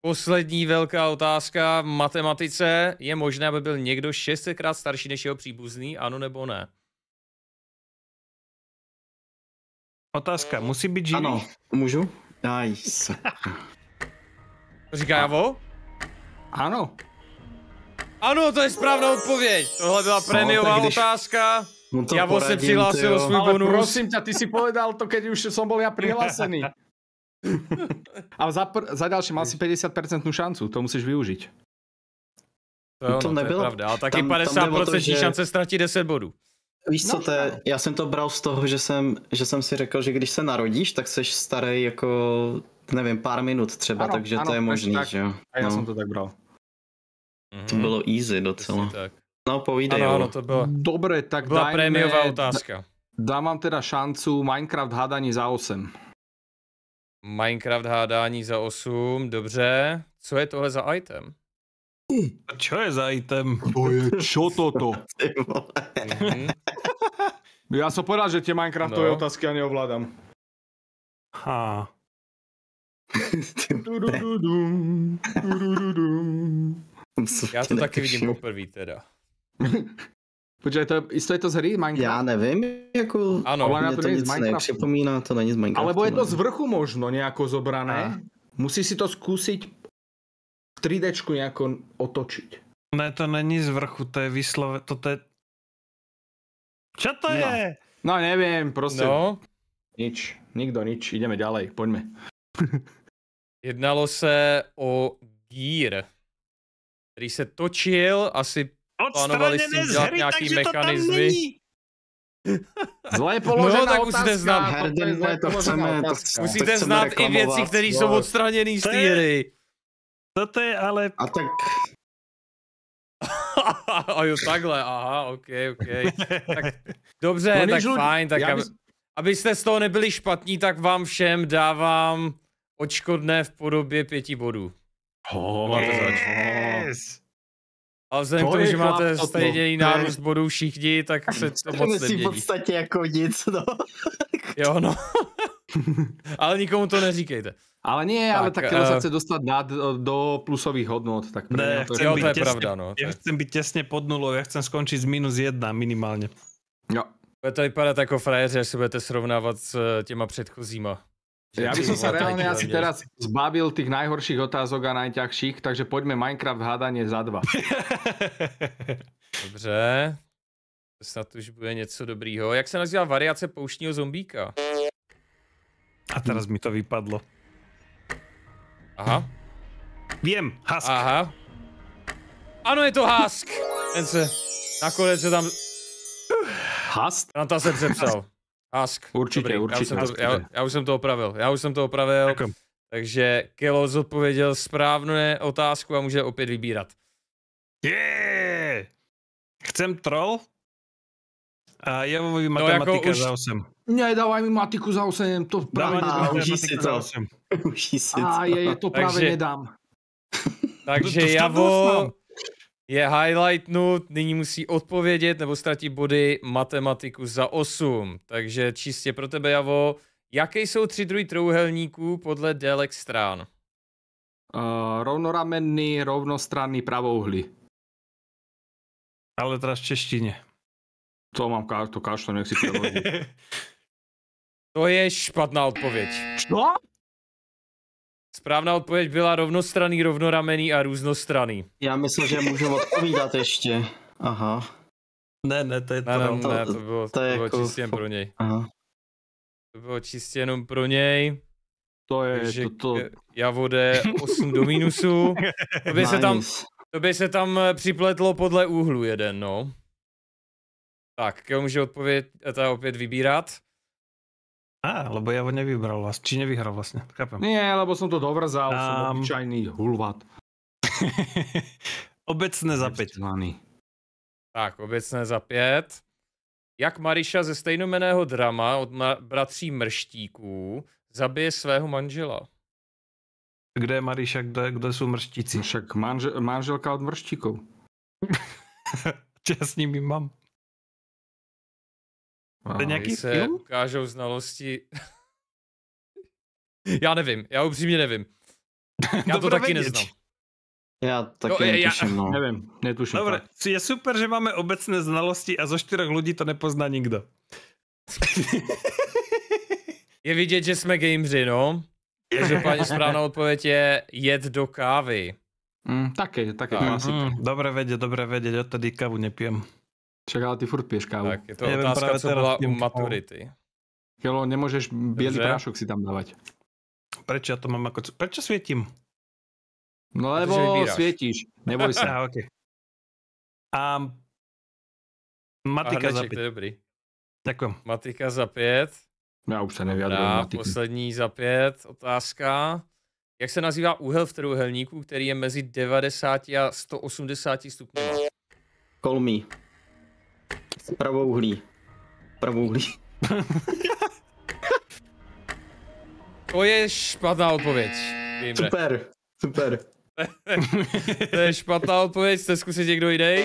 Poslední velká otázka v matematice. Je možné, aby byl někdo 600krát starší než jeho příbuzný, ano nebo ne? Otázka, musí být živý? Ano, můžu? Nice. Říká Javo? Ano. Ano, to je správná odpověď. Tohle byla prémiová no, když... otázka. No to já poradím, se přihlásil svůj Ale bonus. prosím tě, ty si povedal to, když už jsem byl já přihlásený. A za, za další máš si 50% šancu, to musíš využít. To, no, to nebylo. To pravda, taky tam, 50% tam to, že... šance ztratit 10 bodů. Víš co, no. to je, já jsem to bral z toho, že jsem, že jsem si řekl, že když se narodíš, tak seš starý jako, nevím, pár minut třeba, ano, takže ano, to je možný, tak, že jo. A já no. jsem to tak bral. Mm-hmm. To mhm. bylo easy docela. tak. No povídej. Ano, ano, to bylo. Dobre, tak byla dajme, prémiová otázka. Dám vám teda šancu Minecraft hádání za 8. Minecraft hádání za 8, dobře. Co je tohle za item? A čo je za item? To je čo toto? mm-hmm. Já jsem povedal, že tě Minecraftové no. otázky ani ovládám. Ha. du, du, du, du, du, du, du, du jsem Já to taky vidím poprvé teda. Počkej, to, jestli je to z hry Minecraft? Já nevím, jako... Ano, ale to, to nic nepřipomíná, to není z Minecraftu. Alebo je to no. z vrchu možno nějako zobrané. A? Musíš si to zkusit v 3Dčku nějako otočit. Ne, to není z vrchu, to je vyslove... To, to je... Čo to no. je? No nevím, prostě. No. Nič, nikdo nič, ideme ďalej, pojďme. Jednalo se o Gear který se točil, asi plánovali s tím dělat hry, nějaký mechanizmy. Zle je no, položená no, tak musíte znát. to chceme, to chceme, musíte to znát i věci, které jsou odstraněné z té hry. To, je ale... A tak... a jo, takhle, aha, ok, ok. tak, dobře, no, tak fajn, tak Já... bys... abyste z toho nebyli špatní, tak vám všem dávám očkodné v podobě pěti bodů. Oh, yes. A vzhledem to k tomu, že máte stejný no. nárůst bodů všichni, tak se to moc nemění. v podstatě jako nic, no. jo, no. ale nikomu to neříkejte. Ale nie, tak, ale tak uh, se eh, chce dostať eh, do plusových hodnot. Tak ne, to, chcem jo, to je těsně, pravda. No, Já chcem být těsně pod nulou, já chcem skončit z minus jedna minimálně. Jo. Bude to vypadat jako frajeři, až se budete srovnávat s eh, těma předchozíma. Ja by som sa reálne asi teraz zbavil tých najhorších otázok a najťažších, takže poďme Minecraft hádanie za dva. Dobře, snad už bude něco dobrýho. Jak se nazývá variace pouštního zombíka? A teraz mi to vypadlo. Aha. Vím, hask. Aha. Ano, je to hask. Ten se, nakonec se tam... Hask? Tam ta se přepsal. Ask. Určitě, Dobrý, určitě. Já už, jsem to, já, já už jsem to opravil, já už jsem to opravil. Děkujem. Jako- takže Kilo zodpověděl správné otázku a může opět vybírat. Je! Yeah! Chcem troll? A Javovi mu matematika no jako už... za 8. Ne, dávaj mi matiku za 8, to právě nedám. A užij si to. Už si to. A je, je to právě Takže... nedám. Takže Javo, je highlightnut, nyní musí odpovědět nebo ztratí body matematiku za 8. Takže čistě pro tebe, Javo, jaké jsou tři druhy trouhelníků podle délek strán? Uh, eh, rovnoramenný, rovnostranný, pravouhly. Ale teda v češtině. To mám ká- to kašlo, nech si to je špatná odpověď. Co? Správná odpověď byla rovnostraný, rovnoramený a různostraný. Já myslím, že můžu odpovídat ještě. Aha. Ne, ne, to je to, ne, to, ne, to bylo, to, to bylo jako... čistě pro něj. Aha. To bylo čistě jenom pro něj. To je Takže to, to... Javode 8 do mínusu. To by nice. se tam, to by se tam eh, připletlo podle úhlu jeden, no. Tak, kdo může odpověď, eh, to opět vybírat. Á, lebo ja ho nevybral vás, či nevyhral vlastne, chápem. Nie, lebo som to dovrzal, um... som obyčajný hulvat. obecné za 5. Tak, obecné za 5. Jak Mariša ze stejnomeného drama od bratří Mrštíků zabije svého manžela? Kde je Mariša, kde, kde jsou mrštíci? Však manžel, manželka od mrštíků. Já s nimi mám. Wow, to nějaký se film? ukážou znalosti. já nevím, já upřímně nevím. Já to taky vědět. neznám. Já taky no, e, netuším, já... no. Nevím, netuším. Dobre, tak. je super, že máme obecné znalosti a zo čtyřech lidí to nepozná nikdo. je vidět, že jsme gameři, no. paní správná odpověď je jet do kávy. Mm, taky, taky. Tak. Mm, dobré vědět, dobré vědět, já tady kávu nepijem. Čeká, ty furt pěš kávu. Tak, je to Nevím, otázka, co byla u no. maturity. Kelo, nemůžeš bělý Dobře. prášok si tam dávat. Proč já to mám jako... Proč světím? No lebo světíš, neboj se. A, ah, okay. A matika za pět. dobrý. Děkujem. Matika za pět. Já už se nevěděl. Poslední za pět otázka. Jak se nazývá úhel v trojuhelníku, který je mezi 90 a 180 stupňů? Kolmí. Pravou Pravouhlý. to je špatná odpověď. Víme. Super, super. to je špatná odpověď, jste zkusit někdo jiný?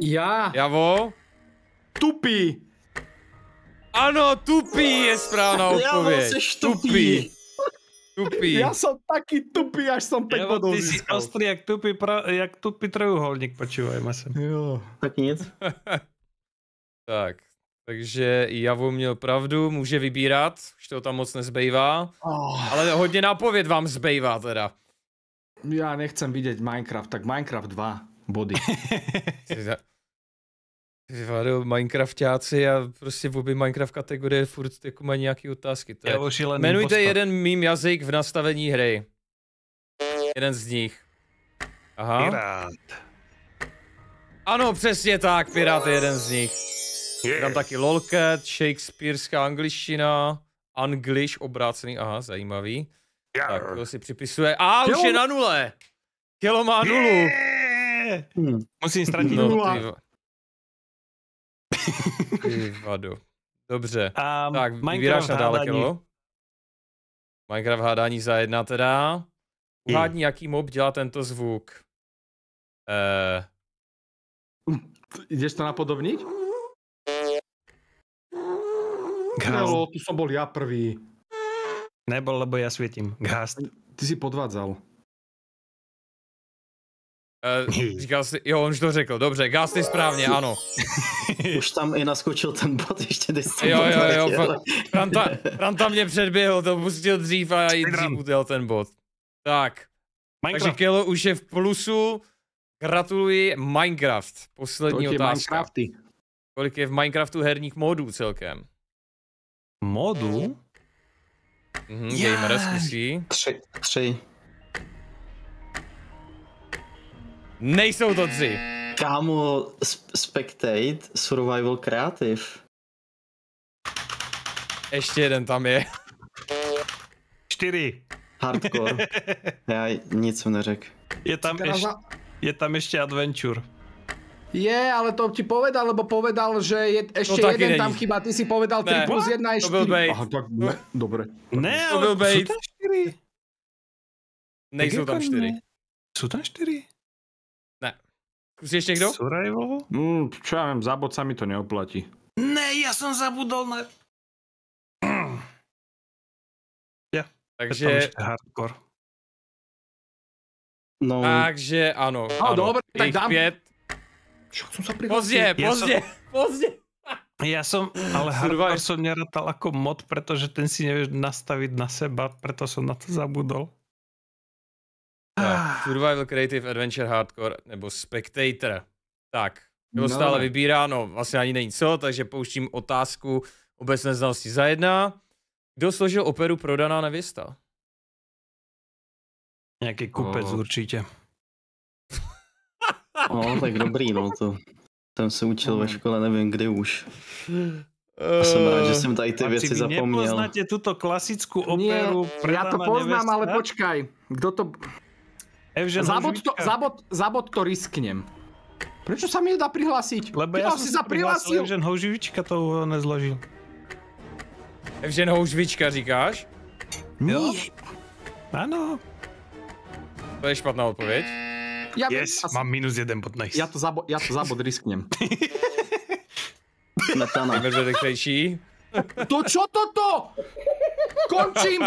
Já. Javo? Tupí. Ano, tupí je správná odpověď. Javo, jsi tupí. Tupí. Já jsem taky tupý, až jsem pět bodů Ty jsi ostrý jak tupý, pra, jak tupý trojuholník, počívajme se. Jo. Tak nic. Tak, takže Javo měl pravdu, může vybírat, už to tam moc nezbejvá, oh. ale hodně nápověd vám zbejvá teda. Já nechcem vidět Minecraft, tak Minecraft 2 body. Vyvado, Minecraftáci a prostě v obě Minecraft kategorie furt jako mají nějaký otázky. To je, je jmenujte postav. jeden mým jazyk v nastavení hry. Jeden z nich. Aha. Pirát. Ano, přesně tak, pirát je jeden z nich. Je Tam taky lolcat, shakespearská angličtina, angliš obrácený, aha, zajímavý. Yeah. Tak to si připisuje. A Kilo... už je na nule! Kilo má nulu. Yeah. Hmm. Musím ztratit no, nula. Ty, ty vado. Dobře. Um, tak, vybíráš na dále, Kilo. Minecraft hádání za jedna teda. Uhádni, jaký mob dělá tento zvuk. Uh. Jdeš to napodobnit? Izraelo, tu som bol ja prvý. Nebol, lebo ja svietím. Gast. Ty si podvádzal. Uh, říkal si, jo, on už to řekl, dobře, gás ty správně, ano. Už tam i naskočil ten bod, ještě než Jo, jo, jo, jo Franta, Franta mě předběhl, to pustil dřív a i dřív udělal ten bod. Tak, Minecraft. takže Kelo už je v plusu, gratuluji Minecraft, poslední Kolik otázka. Kolik je v Minecraftu herních modů celkem? modu. Mhm, Jaj. Tři. Tři. Nejsou to tři. Kámo, Spectate, Survival Creative. Ještě jeden tam je. Čtyři. Hardcore. Já nic jsem neřekl. Je tam, ještě, je tam ještě Adventure. Je, ale to ti povedal, lebo povedal, že je ešte no, jeden není. tam chyba. Ty si povedal ne. 3 plus 1 je 4. To byl Aha, tak ne, dobre. Ne, ale to Sú tam 4. Nejsou tam 4. Sú tam 4? Ne. Zkusí ešte kdo? Survival? Mm, čo ja viem, za bod sa mi to neoplatí. Ne, ja som zabudol na... Ja. Takže... hardcore. No. Takže ano. No, ano. Dobre, tak dám. Pět. Však som sa Pozdě, pozdě, pozdě. Ja som, ale hardcore som nerátal ako mod, pretože ten si nevieš nastaviť na seba, preto som na to zabudol. Tak, Survival ah. Creative Adventure Hardcore, nebo Spectator. Tak, bylo no. stále vybíráno, vlastně ani není co, takže pouštím otázku obecné znalosti za jedna. Kdo složil operu Prodaná nevěsta? Nějaký kupec oh. určitě. No, tak dobrý, no to. Jsem se učil ve hmm. škole, nevím kdy už. A jsem rád, že jsem tady ty Chlapci, eh, věci zapomněl. nepoznáte tuto klasickou operu? Nie, já to poznám, nevesta? ale počkaj. Kdo to... Evžen zabod, to, zabod, zabod to risknem. Proč se mi nedá přihlásit? Lebo já jsem si Evžen Houživička to nezložil. Evžen Houživička říkáš? Jo. Ano. To je špatná odpověď. Ja yes, asi... mám minus jeden bod, nice. Ja to za, ja to za bod risknem. Natana. Víme, že rychlejší. To čo toto? Končím!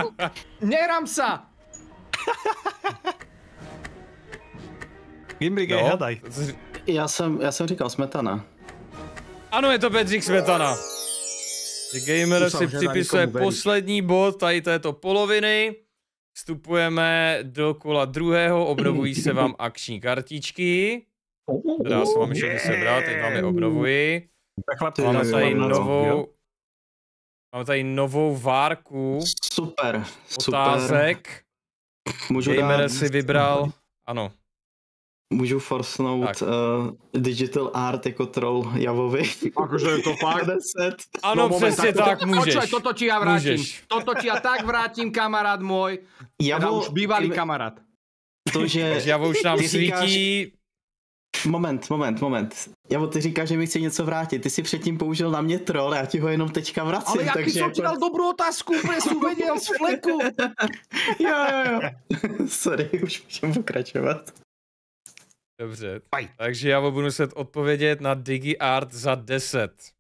Nerám sa! Gimbrik, no. hádaj. Já jsem, já jsem říkal smetana. Ano, je to Bedřich Smetana. Gamer si připisuje poslední bod tady této poloviny. Vstupujeme do kola druhého, obnovují se vám akční kartičky. já oh, se vám všechny oh, sebrat, teď vám je obnovuji. Máme tady novou... Máme tady novou várku. Super, super. Otázek. Můžu Gamer dát... si vybral... Ano můžu forsnout uh, digital art jako troll Javovi. Takže je to fakt? 10. Ano, no, přesně tak, tak můžeš. Očuaj, toto ti já vrátím. Můžeš. Toto ti já tak vrátím, kamarád můj. Javo, už bývalý tím, kamarád. To, že... Javo už nám svítí. Říkáš... Moment, moment, moment. Javo, ty říkáš, že mi chce něco vrátit. Ty si předtím použil na mě troll, já ti ho jenom teďka vracím. Ale já takže jsem jako... ti dal dobrou otázku, úplně jsem věděl z fleku. jo, jo, jo. Sorry, už můžeme pokračovat. Dobře, Paj. takže já budu muset odpovědět na DigiArt za 10.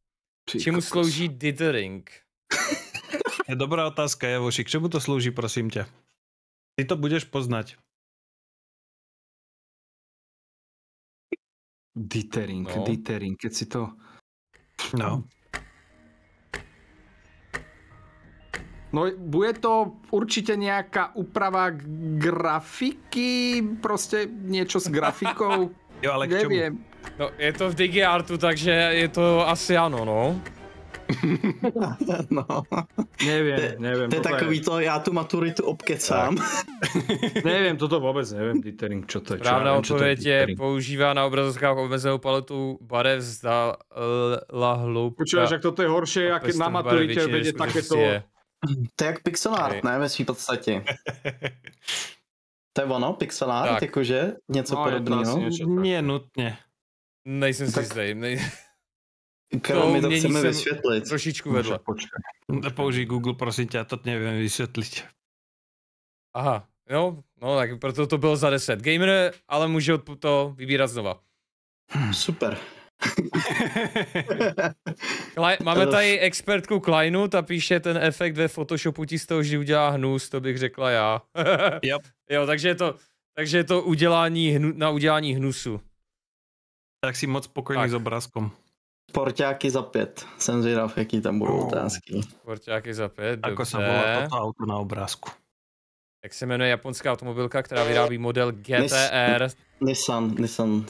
Ty Čemu slouží dithering? je dobrá otázka, Javoši. K čemu to slouží, prosím tě? Ty to budeš poznat. Dithering, no. dithering, keď si to... No. No, bude to určitě nějaká úprava grafiky, prostě něco s grafikou. jo, ale k čemu? Nevím. No, je to v DigiArtu, takže je to asi ano, no. no. Nevím, nevím. To je takový to, já tu maturitu obkecám. nevím, toto vůbec nevím, Dittering, čo to je. Správná odpověď je, používá na obrazovkách omezenou paletu barev zda hloubka. Počuješ, jak toto je horší, jak na maturitě vědět také to. To je jak pixel art, ne, ve své podstatě. to je ono, pixel art, tak. jakože něco no, podobného? Ne, nutně. Nejsem si tak... jistý. Nej... to, my to chceme vysvětlit. Trošičku vedle. Použij Google, prosím tě, to nevím vysvětlit. Aha, no, no, tak proto to bylo za 10. Gamer, ale může to vybírat znova. Hmm, super. Máme tady expertku Kleinu, ta píše, ten efekt ve Photoshopu ti z toho vždy udělá hnus, to bych řekla já. yep. Jo, takže je to, takže je to udělání hnu, na udělání hnusu. Tak si moc pokojný s obrázkom. Sportáky za pět. Jsem zvědav, jaký tam budou oh. otázky. Sportáky za pět, dobře. Ako se volá toto auto na obrázku? Jak se jmenuje japonská automobilka, která vyrábí model GTR? Nis- Nissan, Nissan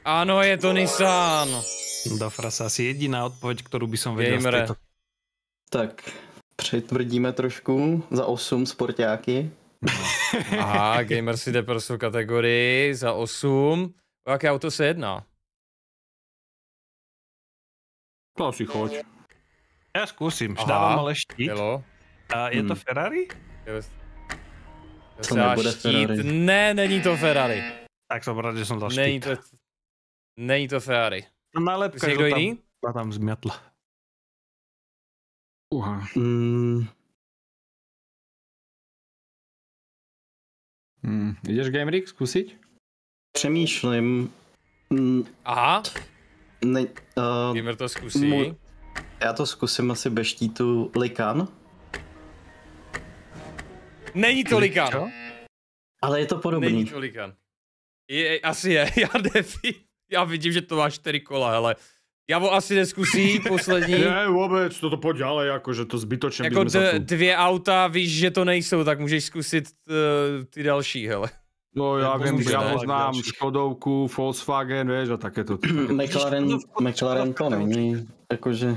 Áno, je to Nissan. Do frasa, asi jediná odpoveď, ktorú by som vedel Gamer. z tejto... Tak, přitvrdíme trošku za 8 sportáky. No. Aha, Gamer si jde pro svou kategorii za 8. O jaké auto se jedná? To Klausi, choď. Já zkusím, Aha, dávám ale štít. Bylo. A je hmm. to Ferrari? Yes. To nebude štít. Ferrari. Ne, není to Ferrari. Tak jsem rád, že jsem dal štít. Není to, Není to Ferrari. Nálepka, někdo tam, jiný? Ta tam změtla. Uha. Mm. Hmm. Jdeš Gamerik zkusit? Přemýšlím. Mm. Aha. Ne, uh, Gamer to zkusí. Můj, já to zkusím asi tu Likan. Není to Likan. Ale je to podobný. Není to Likan. Je, asi je, já defi. Já vidím, že to má čtyři kola, hele. já ho asi neskusí, poslední. Ne, vůbec, toto pojď ale, jako, že to zbytočně Jako d- dvě auta, víš, že to nejsou, tak můžeš zkusit uh, ty další, hele. No já vím, že já poznám Škodovku, Volkswagen, víš, a také to. McLaren, McLaren to není, jakože...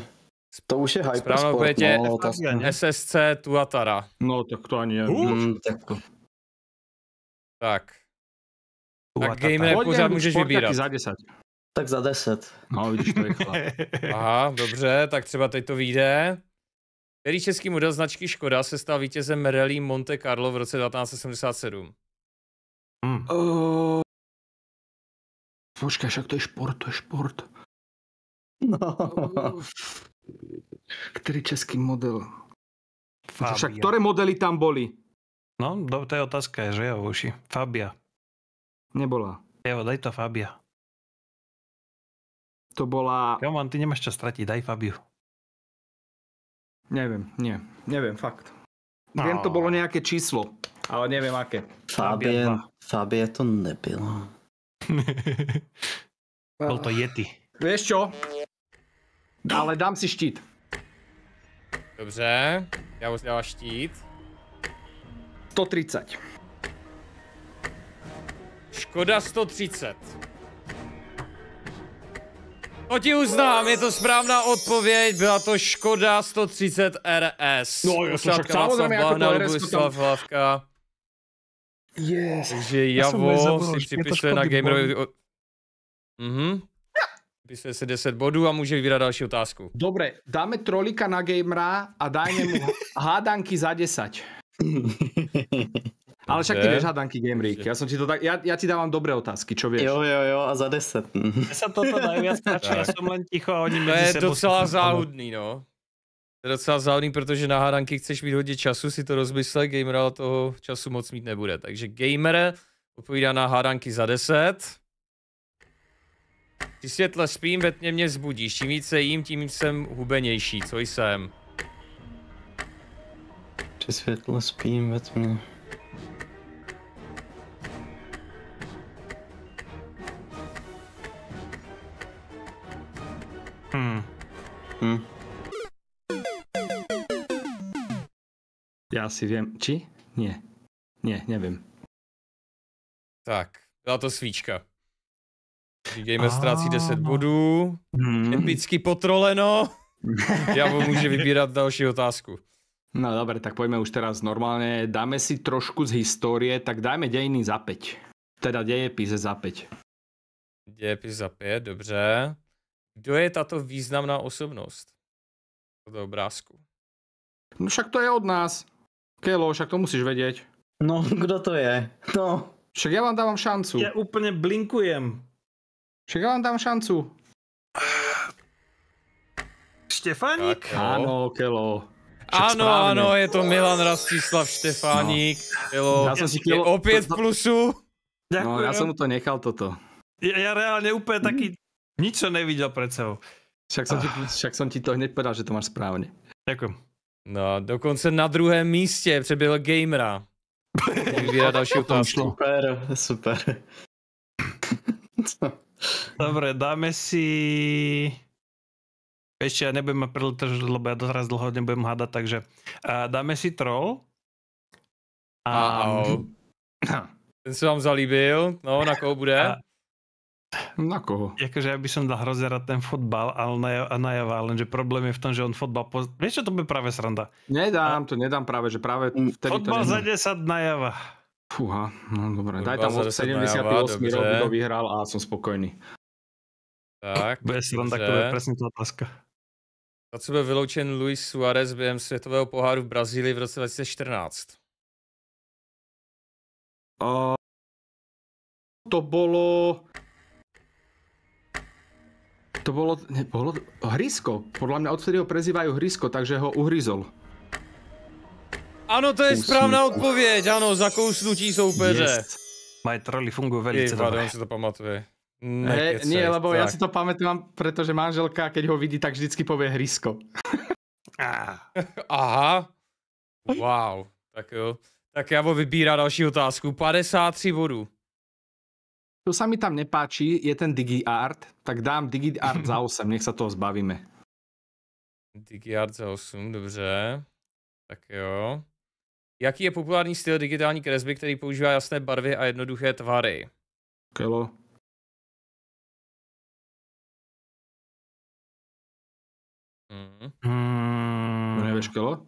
To už je hypersport, Správno, no, otázka. SSC Tuatara. No, tak to ani je. Uh, hmm, tak. tak. A gamer pořád můžeš vybírat. za 10. Tak za 10. No, vidíš, to je chlap. Aha, dobře, tak třeba teď to vyjde. Který český model značky Škoda se stal vítězem Rally Monte Carlo v roce 1977? Hmm. Uh... Počkej, však to je šport, to je šport. No. Který český model? Fabia. Však které modely tam byly? No, to je otázka, že jo, uši. Fabia. Nebola. Jo, daj to Fabia. To bola... Roman, ty nemáš čo stratiť, daj Fabiu. Neviem, nie. Neviem, fakt. No. Viem, to no. bolo nejaké číslo, ale neviem aké. Fabia, Fabia to nebylo. Bol to Yeti. Vieš čo? Ale dám si štít. Dobře, já dělám štít. 130. Škoda 130. To ti uznám, je to správná odpověď, byla to Škoda 130 RS. No jo, však samozřejmě jako to RS Hlavka. Yes. Takže Javo si připisuje na gamerovi... Mhm. Vypisuje se 10 bodů a může vybírat další otázku. Dobre, dáme trolika na gamera a dáme mu hádanky za 10. Ale však ty vieš hadanky Game Reek. Ja som ti to tak, ja, ja ti dávam dobré otázky, čo vieš? Jo, jo, jo, a za 10. Ja sa toto najviac páči, ja som len ticho a oni To je docela záhudný, no. To je docela záhodný, protože na hádanky chceš mít hodně času, si to rozmysle, gamer ale toho času moc mít nebude. Takže gamer odpovídá na hádanky za 10. Ty světle spím, ve tmě mě zbudíš. Čím více jím, tím jsem hubenější, co jsem. Ty světle spím, ve tmě. Hmm. Hmm. Já si vím, či? Ne. Ne, nevím. Tak, byla to svíčka. Gamer ztrácí 10 bodů. Hmm. Epicky potroleno. Já mu můžu vybírat další otázku. No dobré, tak pojďme už teraz normálně. Dáme si trošku z historie, tak dáme dějiny za 5. Teda děje píze za 5. Děje píze za 5, dobře. Kdo je tato významná osobnost? Do obrázku. No však to je od nás. Kelo, však to musíš vědět? No, kdo to je? No. Však já vám dávám šancu. Já úplně blinkujem. Však já vám dám šancu. Štefánik? ano, no. Kelo. ano, ano, je to Milan Rastislav Štefánik. No. Kelo, já jsem si kelo... opět to, to... plusu. No, já jsem mu to nechal toto. Já, já reálně úplně taky Nič som nevidel pred sebou. Však som, ti, ah. však som ti to hneď povedal, že to máš správne. Ďakujem. No, dokonce na druhém místě přebyl Gamera. Vybírá další otázku. Super, super. Dobre, dáme si... Ešte ja ma preletržať, lebo ja teraz dlho nebudem hádať, takže uh, dáme si troll. A... Ten se vám zalíbil, no, na koho bude? A, na koho? Jakože ja by som dal hrozně rád ten fotbal, ale na, na Java, lenže problém je v tom, že on fotbal... Poz... Vieš, čo to by práve sranda? Nedám, a... to nedám práve, že práve mm, vtedy Fotbal to za 10 na Java. Fúha, no dobré. Daj tam 78 rok, kdo vyhrál a som spokojný. Tak, Bude sranda, to je presne to otázka. Za co byl vyloučen Luis Suarez během světového poháru v Brazílii v roce 2014? Uh, to bylo... To bolo, ne, bolo hrysko. Podľa mňa odtedy ho prezývajú hrysko, takže ho uhryzol. Ano, to je Kusnutí. správná odpověď, ano, zakousnutí soupeře. Yes. Moje troly fungují velice dobře. si to pamatuje. Ne, hey, nie, lebo tak. ja si to pamätám, pretože manželka, keď ho vidí, tak vždycky povie hrysko. Aha. Wow. Tak jo. Tak já vybírá další otázku. 53 bodů čo sa mi tam nepáči, je ten DigiArt, tak dám DigiArt za 8, nech sa toho zbavíme. DigiArt za 8, dobře. Tak jo. Jaký je populární styl digitální kresby, který používá jasné barvy a jednoduché tvary? Kelo. Mm. Hmm. Nevíš kelo?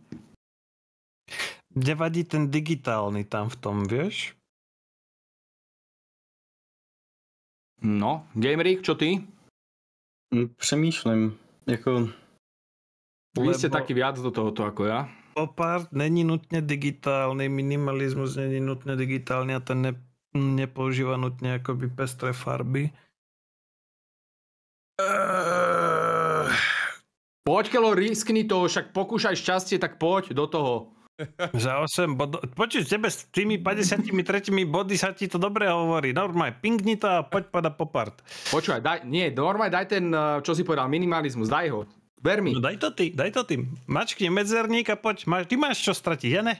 Mě vadí ten digitální tam v tom, víš? No, Gamerik, čo ty? Mm, přemýšlím, jako... Vy jste taky viac do tohoto jako já. Popart není nutně digitální, minimalismus není nutně digitální a ten ne, nepoužívá nutně jakoby pestré farby. Eh, poď, Kelo, riskni to, však pokušaj šťastie, tak poď do toho. Za 8 bodov. Počuť, tebe s tými 53 body sa ti to dobre hovorí. Normaj, pingni to a poď pada popart. Počúvaj, daj, nie, normaj, daj ten, eh, čo si povedal, minimalizmus, daj ho. Ver mi. No daj to ty, daj to ty. Mačkni medzerník a poď. Máš, ty máš čo stratiť, ja ne?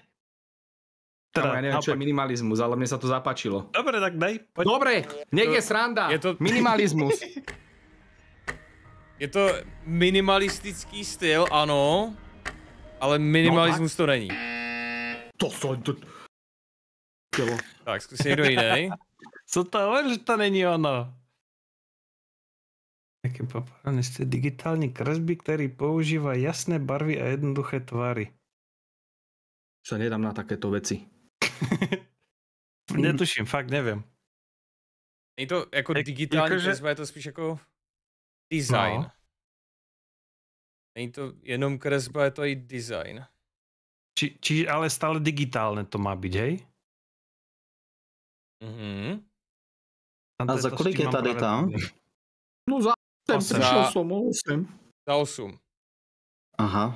Teda, no, ja neviem, čo je minimalizmus, ale mne sa to zapáčilo. Dobre, tak daj. Poď. Dobre, nech je sranda. Je to... minimalizmus. je to minimalistický styl, ano. Ale no minimalismus no, to není. To co? To... Tělo. Tak, zkus někdo jiný. co to je, že to není ono? Jaký paparan jste digitální kresby, který používá jasné barvy a jednoduché tvary. Co nedám na takéto věci. Netuším, fakt nevím. Není to jako digitální jako, že... kresba, je to spíš jako design. No. Není to jenom kresba, je to i design. Či, či ale stále digitálne to má být, hej? Mm-hmm. A za kolik je tady tam? No za 8, přišel jsem 8. Za 8. Aha.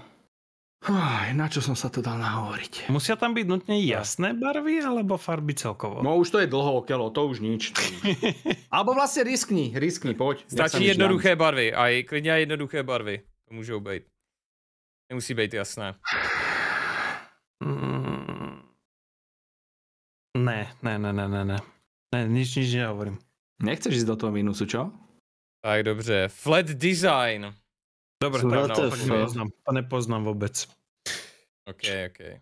Aj, na čo som sa to dal nahovoriť? Musia tam byť nutne jasné barvy, alebo farby celkovo? No už to je dlho okelo, to už nič. alebo vlastne riskni, riskni, pojď. Stačí jednoduché barvy, a klidně jednoduché barvy. To můžou být. Nemusí být jasné. Mm. Ne, ne, ne, ne, ne, ne. Ne, nic. nic nehovorím. Nechceš jít do toho minusu, čo? Tak dobře. Flat design. Dobře, tak naopak nepoznám. To nepoznám vůbec. OK, OK.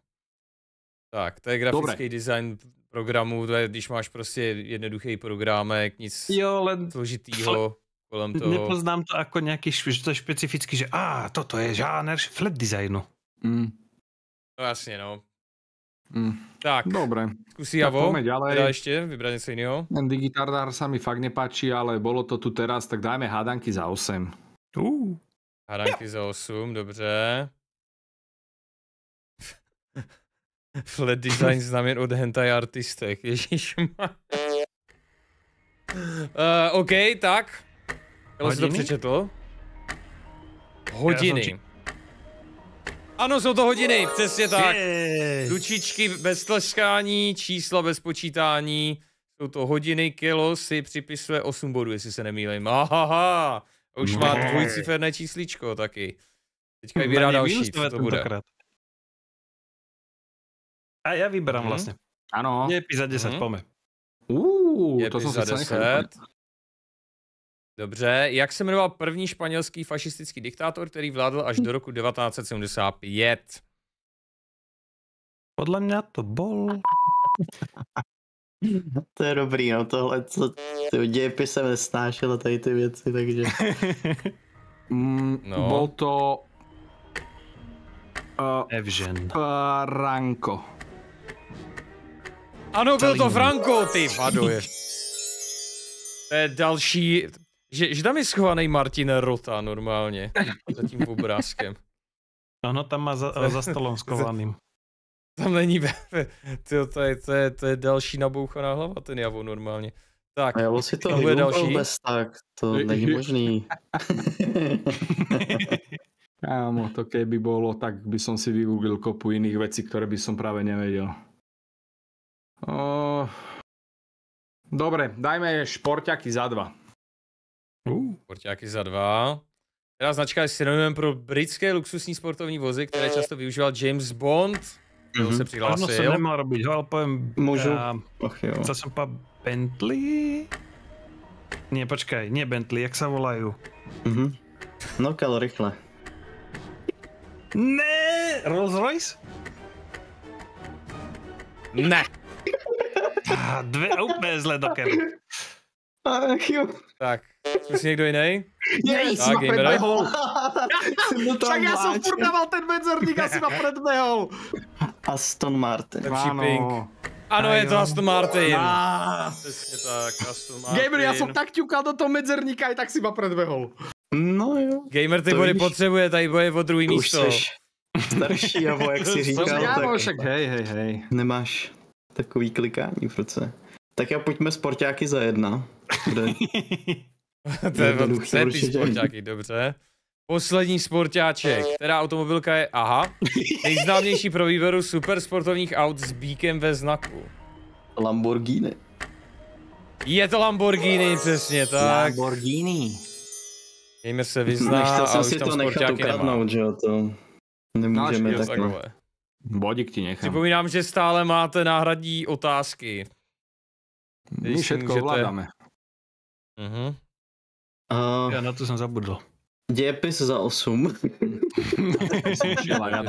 Tak, to je grafický Dobre. design programu, to je, když máš prostě jednoduchý programek, nic jo, ale složitýho kolem toho. Nepoznám to jako nějaký, že to je špecificky, že a ah, toto je žáner flat designu. Mm. No jasně, no. Mm. Tak, Dobre. zkusí Javo, teda ještě, vybrat něco jiného. Ten Digitardar se mi fakt nepáčí, ale bolo to tu teraz, tak dáme hádanky za 8. Uh. Hádanky ja. za 8, dobře. Flat design znamen od hentai artistek, ježišma. Uh, eh, OK, tak. Ale jsi to přečetl? Hodiny. Ano, jsou to hodiny, oh, přesně tak. Dučičky bez tleskání, čísla bez počítání. Jsou to hodiny, kilo si připisuje 8 bodů, jestli se nemýlím. Ahaha, už má dvojciferné čísličko taky. Teďka vybírá další, co to bude. Krát. A já vyberám hmm? vlastně. Ano. Je za 10, hmm. pome. Uuu, to jsem za 10. Dobře, jak se jmenoval první španělský fašistický diktátor, který vládl až do roku 1975? Podle mě to bol. To je dobrý, no tohle, co ty jsem nesnášel tady ty věci, takže... mm, no. Bol to... Uh, Evžen. Franco. Ano, byl to Franco, ty vado je. To je další že, že tam je schovaný Martin Rota normálně, za tím obrázkem. Ano, tam má za, za stolom schovaným. Tam není, tyjo, to, je, to, je, to je další nabouchaná hlava, ten javo normálně. Tak, A javo si to bude další. bez tak, to není možný. Áno, to keby bylo tak by som si vygooglil kopu iných vecí, které by som práve nevěděl. O... Dobre, dajme športiaky za dva. Uh. Sportáky za dva. Teda značka je synonymem pro britské luxusní sportovní vozy, které často využíval James Bond. mm-hmm. se přihlásil? Ano, jsem nemal robit. ale poviem... Můžu? Uh, Ach, jo. Chcel som pa Bentley? Ne, počkej, ne Bentley, jak volají? Mm Mhm. No, kalo rychle. Ne, Rolls Royce? Ne. Ah, Dve úplně zle do kemu. Ach jo. Tak, jsi někdo jiný? Yes, tak, gamera. Tak já jsem furt dával ten medzerník asi na predmehol. Aston Martin. Lepší pink. Ano, je to Aston Martin. Ah. Přesně tak, Aston Martin. Gamer, já jsem tak ťukal do toho medzerníka i tak si ma predbehol. No jo. Gamer ty body potřebuje, tady boje o druhý místo. starší, jak si říkal. Tak... však hej, hej, hej. Nemáš takový klikání v ruce. Tak já pojďme sportáky za jedna. Kde... to je velký sportáky, dobře. Poslední sportáček, která automobilka je, aha, nejznámější pro výběru supersportovních aut s bíkem ve znaku. Lamborghini. Je to Lamborghini, přesně tak. Lamborghini. Jejme se hm, vyzná Nechtěl jsem si to nechat ukradnout, že jo, to nemůžeme takhle. Bodík ti nechám. Připomínám, že stále máte náhradní otázky. My Když všetko můžete... ovládáme. Uh-huh. Mhm. Uh, Já na to jsem zabudl. Děpis za 8.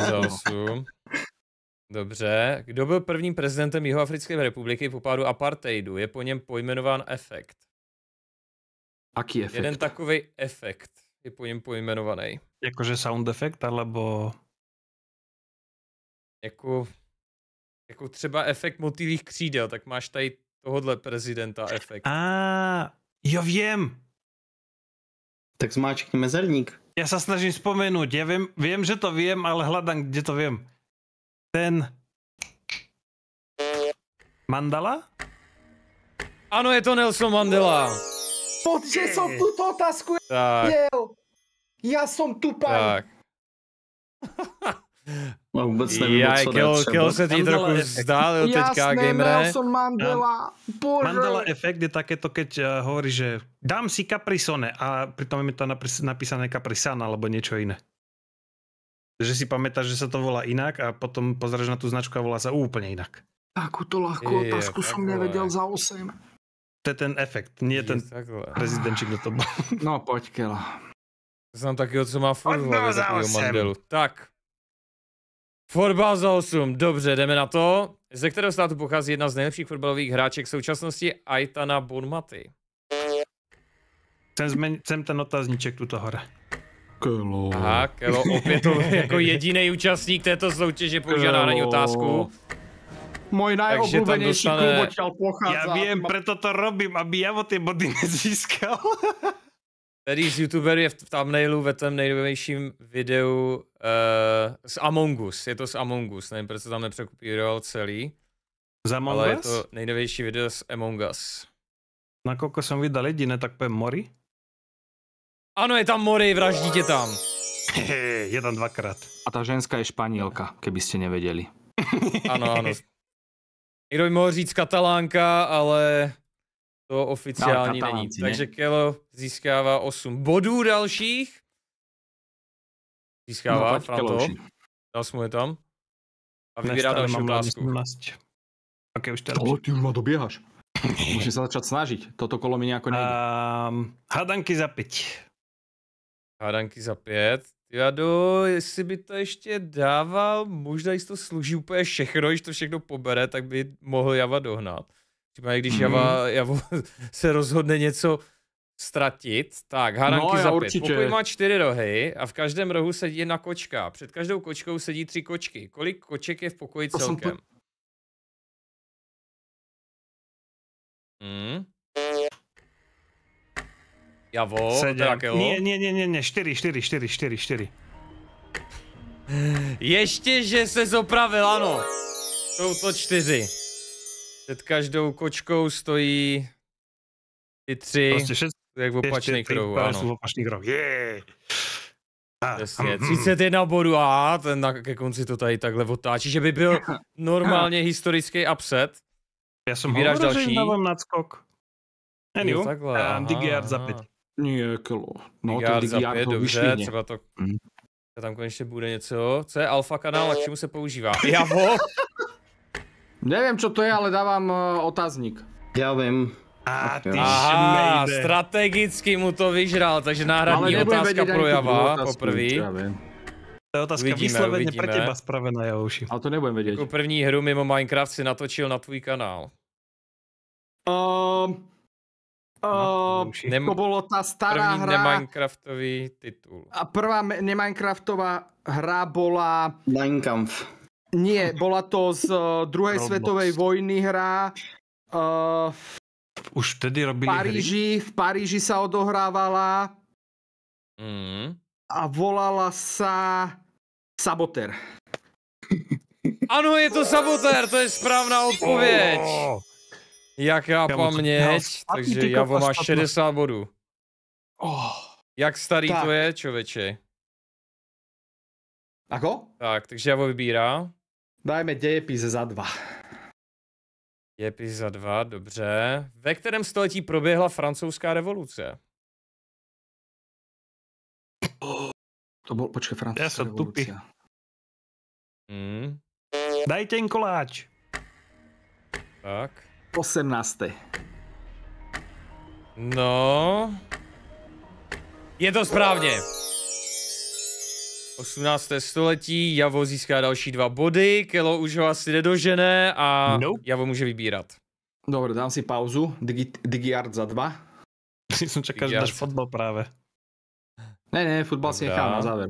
za 8. Dobře. Kdo byl prvním prezidentem Jihoafrické republiky po pádu apartheidu? Je po něm pojmenován efekt. Aký efekt? Jeden takový efekt je po něm pojmenovaný. Jakože sound effect, alebo... Jako, jako třeba efekt motýlých křídel, tak máš tady tohohle prezidenta efekt. A jo vím. Tak zmáčkni mezerník. Já se snažím vzpomenout, já vím, vím, že to vím, ale hledám, kde to vím. Ten... Mandala? Ano, je to Nelson Mandela. Protože je. jsem tuto otázku tak. Já jsem tupán. vůbec nevím, Já, co Kill, Kill se ti trochu vzdálil teďka, Jasné, gamere. Nelson Mandela, bože. Mandela efekt je také to, keď eh, hovorí, že dám si Caprisone a pritom je to napísané Caprisana alebo niečo iné. Že si pamätáš, že sa to volá inak a potom pozráš na tú značku a volá sa úplne inak. Takúto ľahkú je, otázku takhle. som nevedel za 8. To je ten efekt, nie je ten prezidentčík, kto to bol. No poď, Kela. To takého, co má furt v no mandelu. Tak, Fotbal za 8, dobře, jdeme na to. Ze kterého státu pochází jedna z nejlepších fotbalových hráček v současnosti, Aitana Bonmaty? Jsem, zmen, jsem ten otazníček tuto hore. Kelo. Aha, Kelo opět to jako jediný účastník této soutěže použil náhradní otázku. Můj najobluvenější dostane... klub odtiaľ pochází. Já vím, proto to robím, aby já o ty body nezískal. Který z youtuberů je v thumbnailu ve tom nejnovějším videu uh, z Among Us. Je to z Among Us, nevím, proč se tam nepřekopíroval celý. Z Among ale Us? je to nejnovější video z Among Us. jsem viděl lidi, ne tak poviem Mori. Ano, je tam Mori, vraždí tě tam. je tam dvakrát. A ta ženská je španělka, kebyste nevěděli. ano, ano. Někdo by mohl říct katalánka, ale to oficiální není. Ne? Takže Kelo získává 8 bodů dalších. Získává no, Franto. Dal jsme je tam. A vybírá další otázku. Tak je už to ty už ma dobiehaš. Musím sa začať snažiť. Toto kolo mi nějak nejde. Um, hadanky za 5. Hadanky za 5. Jadu, jestli by to ještě dával, možná jestli to služí úplně všechno, když to všechno pobere, tak by mohl Java dohnat. Případně, když mm. Java, Java se rozhodne něco ztratit, tak no, haranky no, za pět. Pokud má čtyři rohy a v každém rohu sedí jedna kočka. Před každou kočkou sedí tři kočky. Kolik koček je v pokoji to celkem? To... Hmm. Javo, Sedem. Ne, ne, ne, ne, ne, čtyři, čtyři, čtyři, čtyři, čtyři. Ještě, že se zopravil, ano. Jsou to čtyři. Před každou kočkou stojí ty tři, prostě jak v opačný krou, ano. V opačný krou, yeah. A, 31 bodů a ten na, ke konci to tady takhle otáčí, že by byl normálně historický upset. Já jsem Vybíráš hovoril, další. že jim nadskok. jo, takhle, uh, eh, Digiard za pět. Několo. No, Digiard za pět, to dobře, vyšlíně. třeba to... Mm. Tam konečně bude něco. Co je alfa kanál eh. a k čemu se používá? Javo! Neviem, čo to je, ale dávam eh, otázník. otáznik. Ja vím. A ty Aha, šmejde. strategicky mu to vyžral, takže náhradní ale otázka projava poprvé. To je otázka uvidíme, vysloveně uvidíme. pro teba spravená, já už. Ale to nebudem vědět. Jako první hru mimo Minecraft si natočil na tvůj kanál. Um, Uh, Nem, to bolo tá stará první hra. Neminecraftový titul. A prvá neminecraftová hra bola... Minecraft. Nie, bola to z uh, druhej Roblox. svetovej vojny hra. Uh, Už vtedy robili v Paríži, hry? v Paríži sa odohrávala. Mm. A volala sa Saboter. Ano, je to Saboter, to je správná odpověď. Oh. Jak já paměť, takže vám mám 60 bodů. Oh. Jak starý tak. to je, čověče? Ako? Tak, takže ho vybírá. Dajme dějepis za dva. Dějepis za dva, dobře. Ve kterém století proběhla francouzská revoluce? To byl, počkej, francouzská Já jsem revoluce. Hmm. Daj ten koláč. Tak. 18. No. Je to správně. 18. století, Javo získá další dva body, Kelo už ho asi nedožené a nope. Javo může vybírat. Dobře, dám si pauzu. Digi, Digiard za dva. Jsem čekal, že dáš fotbal právě. Ne, ne, fotbal si nechám na závěr.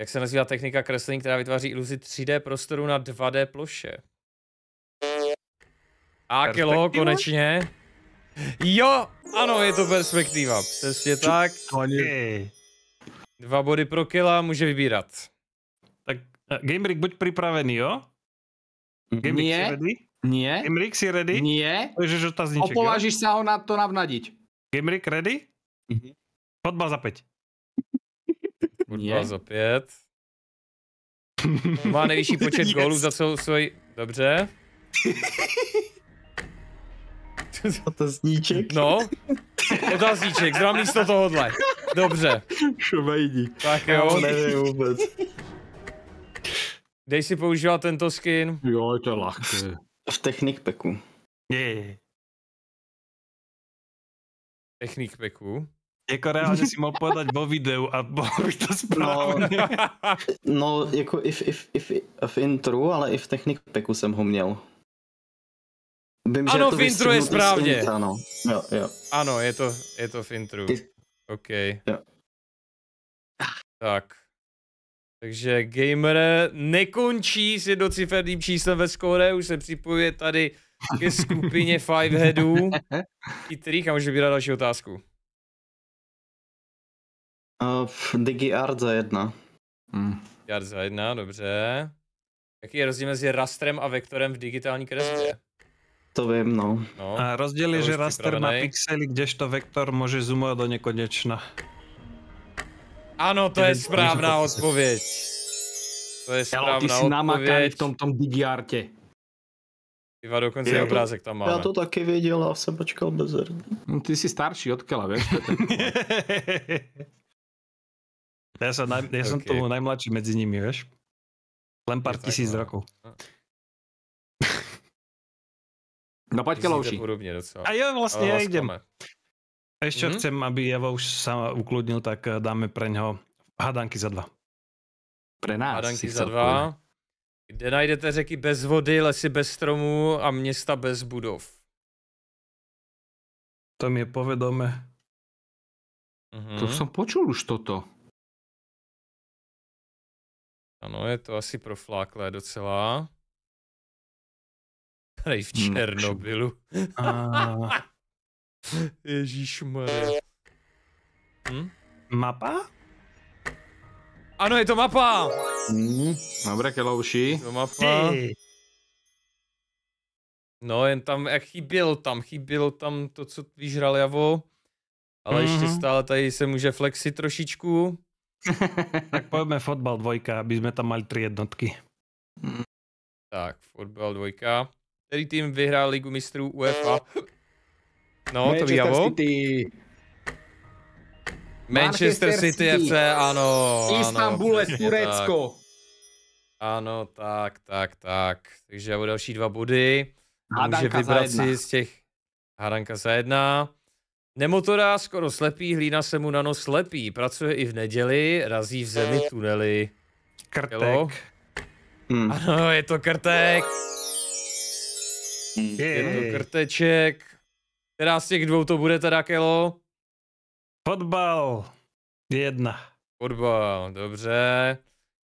Jak se nazývá technika kreslení, která vytváří iluzi 3D prostoru na 2D ploše? A kilo, konečně. Jo, ano, je to perspektiva. Přesně tak. Dva body pro Kila, může vybírat. Tak eh, Gamerik, buď připravený, jo? Gamerik, Nie. si ready? Nie. Gamerik, si ready? Nie. Takže otazníček, Opovážíš se ho na to navnadiť. Gamerik, ready? Mhm. Pod za pět. Pod za pět. Má nejvyšší počet yes. gólů za celou svoji... Dobře. Otazníček? No, otazníček, zrovna místo tohohle. Dobře. Šumajdík. Tak jo. Ne, no, nevím vůbec. Dej si používat tento skin. Jo, je to lahké. V technik peku. Je. Technik peku? Jako reálně si mohl podat vo videu a bylo by to správně. No, no jako i v, intro, intru, ale i v technik peku jsem ho měl. Vím, ano, že fintru je správně. Skrýt, ano. Jo, jo. ano, je to, je to fintru. Ty... OK. Jo. Tak. Takže gamer nekončí s jednociferným číslem ve skóre, už se připojuje tady ke skupině Fiveheadů. Chytrých a můžu vybírat další otázku. Uh, Art za jedna. Hmm. Art za jedna, dobře. Jaký je rozdíl mezi rastrem a vektorem v digitální kresbě? To vím, no. no a rozdíl je, že raster má pixely, kdežto vektor může zoomovat do nekonečna. Ano, to je správná odpověď. To je správná ty ty si namakaný v tom, tom digiarte. Iva, dokonce je obrázek tam máme. Já to taky věděl a jsem počkal bez No, ty jsi starší od Kela, víš? já, jsem, naj, já okay. jsem tomu nejmladší mezi nimi, víš? Len pár tisíc no. rokov. No. No pojď ke louši. A jo, vlastně já jdem. Ještě mm-hmm. chcem, aby Jevo už se uklidnil, tak eh, dáme pro něho hadanky za dva. Pre nás. Hadanky za dva. Půjde. Kde najdete řeky bez vody, lesy bez stromů a města bez budov? To mi povedome. Mm-hmm. To jsem počul už toto. Ano, je to asi profláklé docela tady v hmm. Černobylu. Ježíš Ježíš hm? Mapa? Ano, je to mapa! Mm, dobré, kelouši. Je to mapa. No, jen tam, jak chybělo tam, chybělo tam to, co vyžral Javo. Ale mm-hmm. ještě mhm. stále tady se může flexit trošičku. tak pojďme fotbal dvojka, aby jsme tam mali tři jednotky. Tak, fotbal dvojka. Který tým vyhrál Ligu mistrů UEFA? No, to ví Javo. City. Manchester, City, FC, ano, Istanbul ano. Turecko. Tak. Ano, tak, tak, tak. Takže Javo další dva body. Hádanka Může vybrat si z těch... Hádanka za jedna. Nemotorá skoro slepý, hlína se mu na nos slepý. Pracuje i v neděli, razí v zemi tunely. Krtek. Hmm. Ano, je to krtek. Je to krteček. Která z těch dvou to bude teda, Kelo? Fotbal. Jedna. Fotbal, dobře.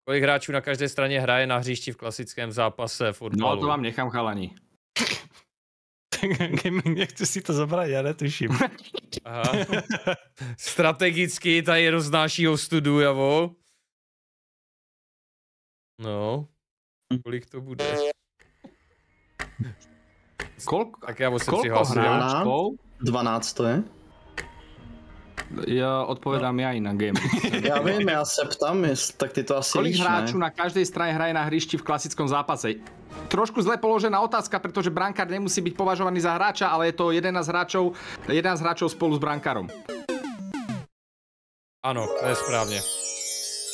Kolik hráčů na každé straně hraje na hřišti v klasickém zápase fotbalu? No to vám nechám, chalani. Gaming, nechci si to zabrat, já netuším. Aha. Strategicky tady roznáší studu, javo. No, kolik to bude? Kolko, tak já se přihlásím. 12 to je. Já odpovědám no. já i na game. já vím, já se ptám, tak ty to asi Kolik víš, hráčů na každé straně hraje na hřišti v klasickém zápase? Trošku zle položená otázka, protože brankár nemusí být považovaný za hráča, ale je to z hráčů, jeden z hráčů spolu s brankárom. Ano, to je správně.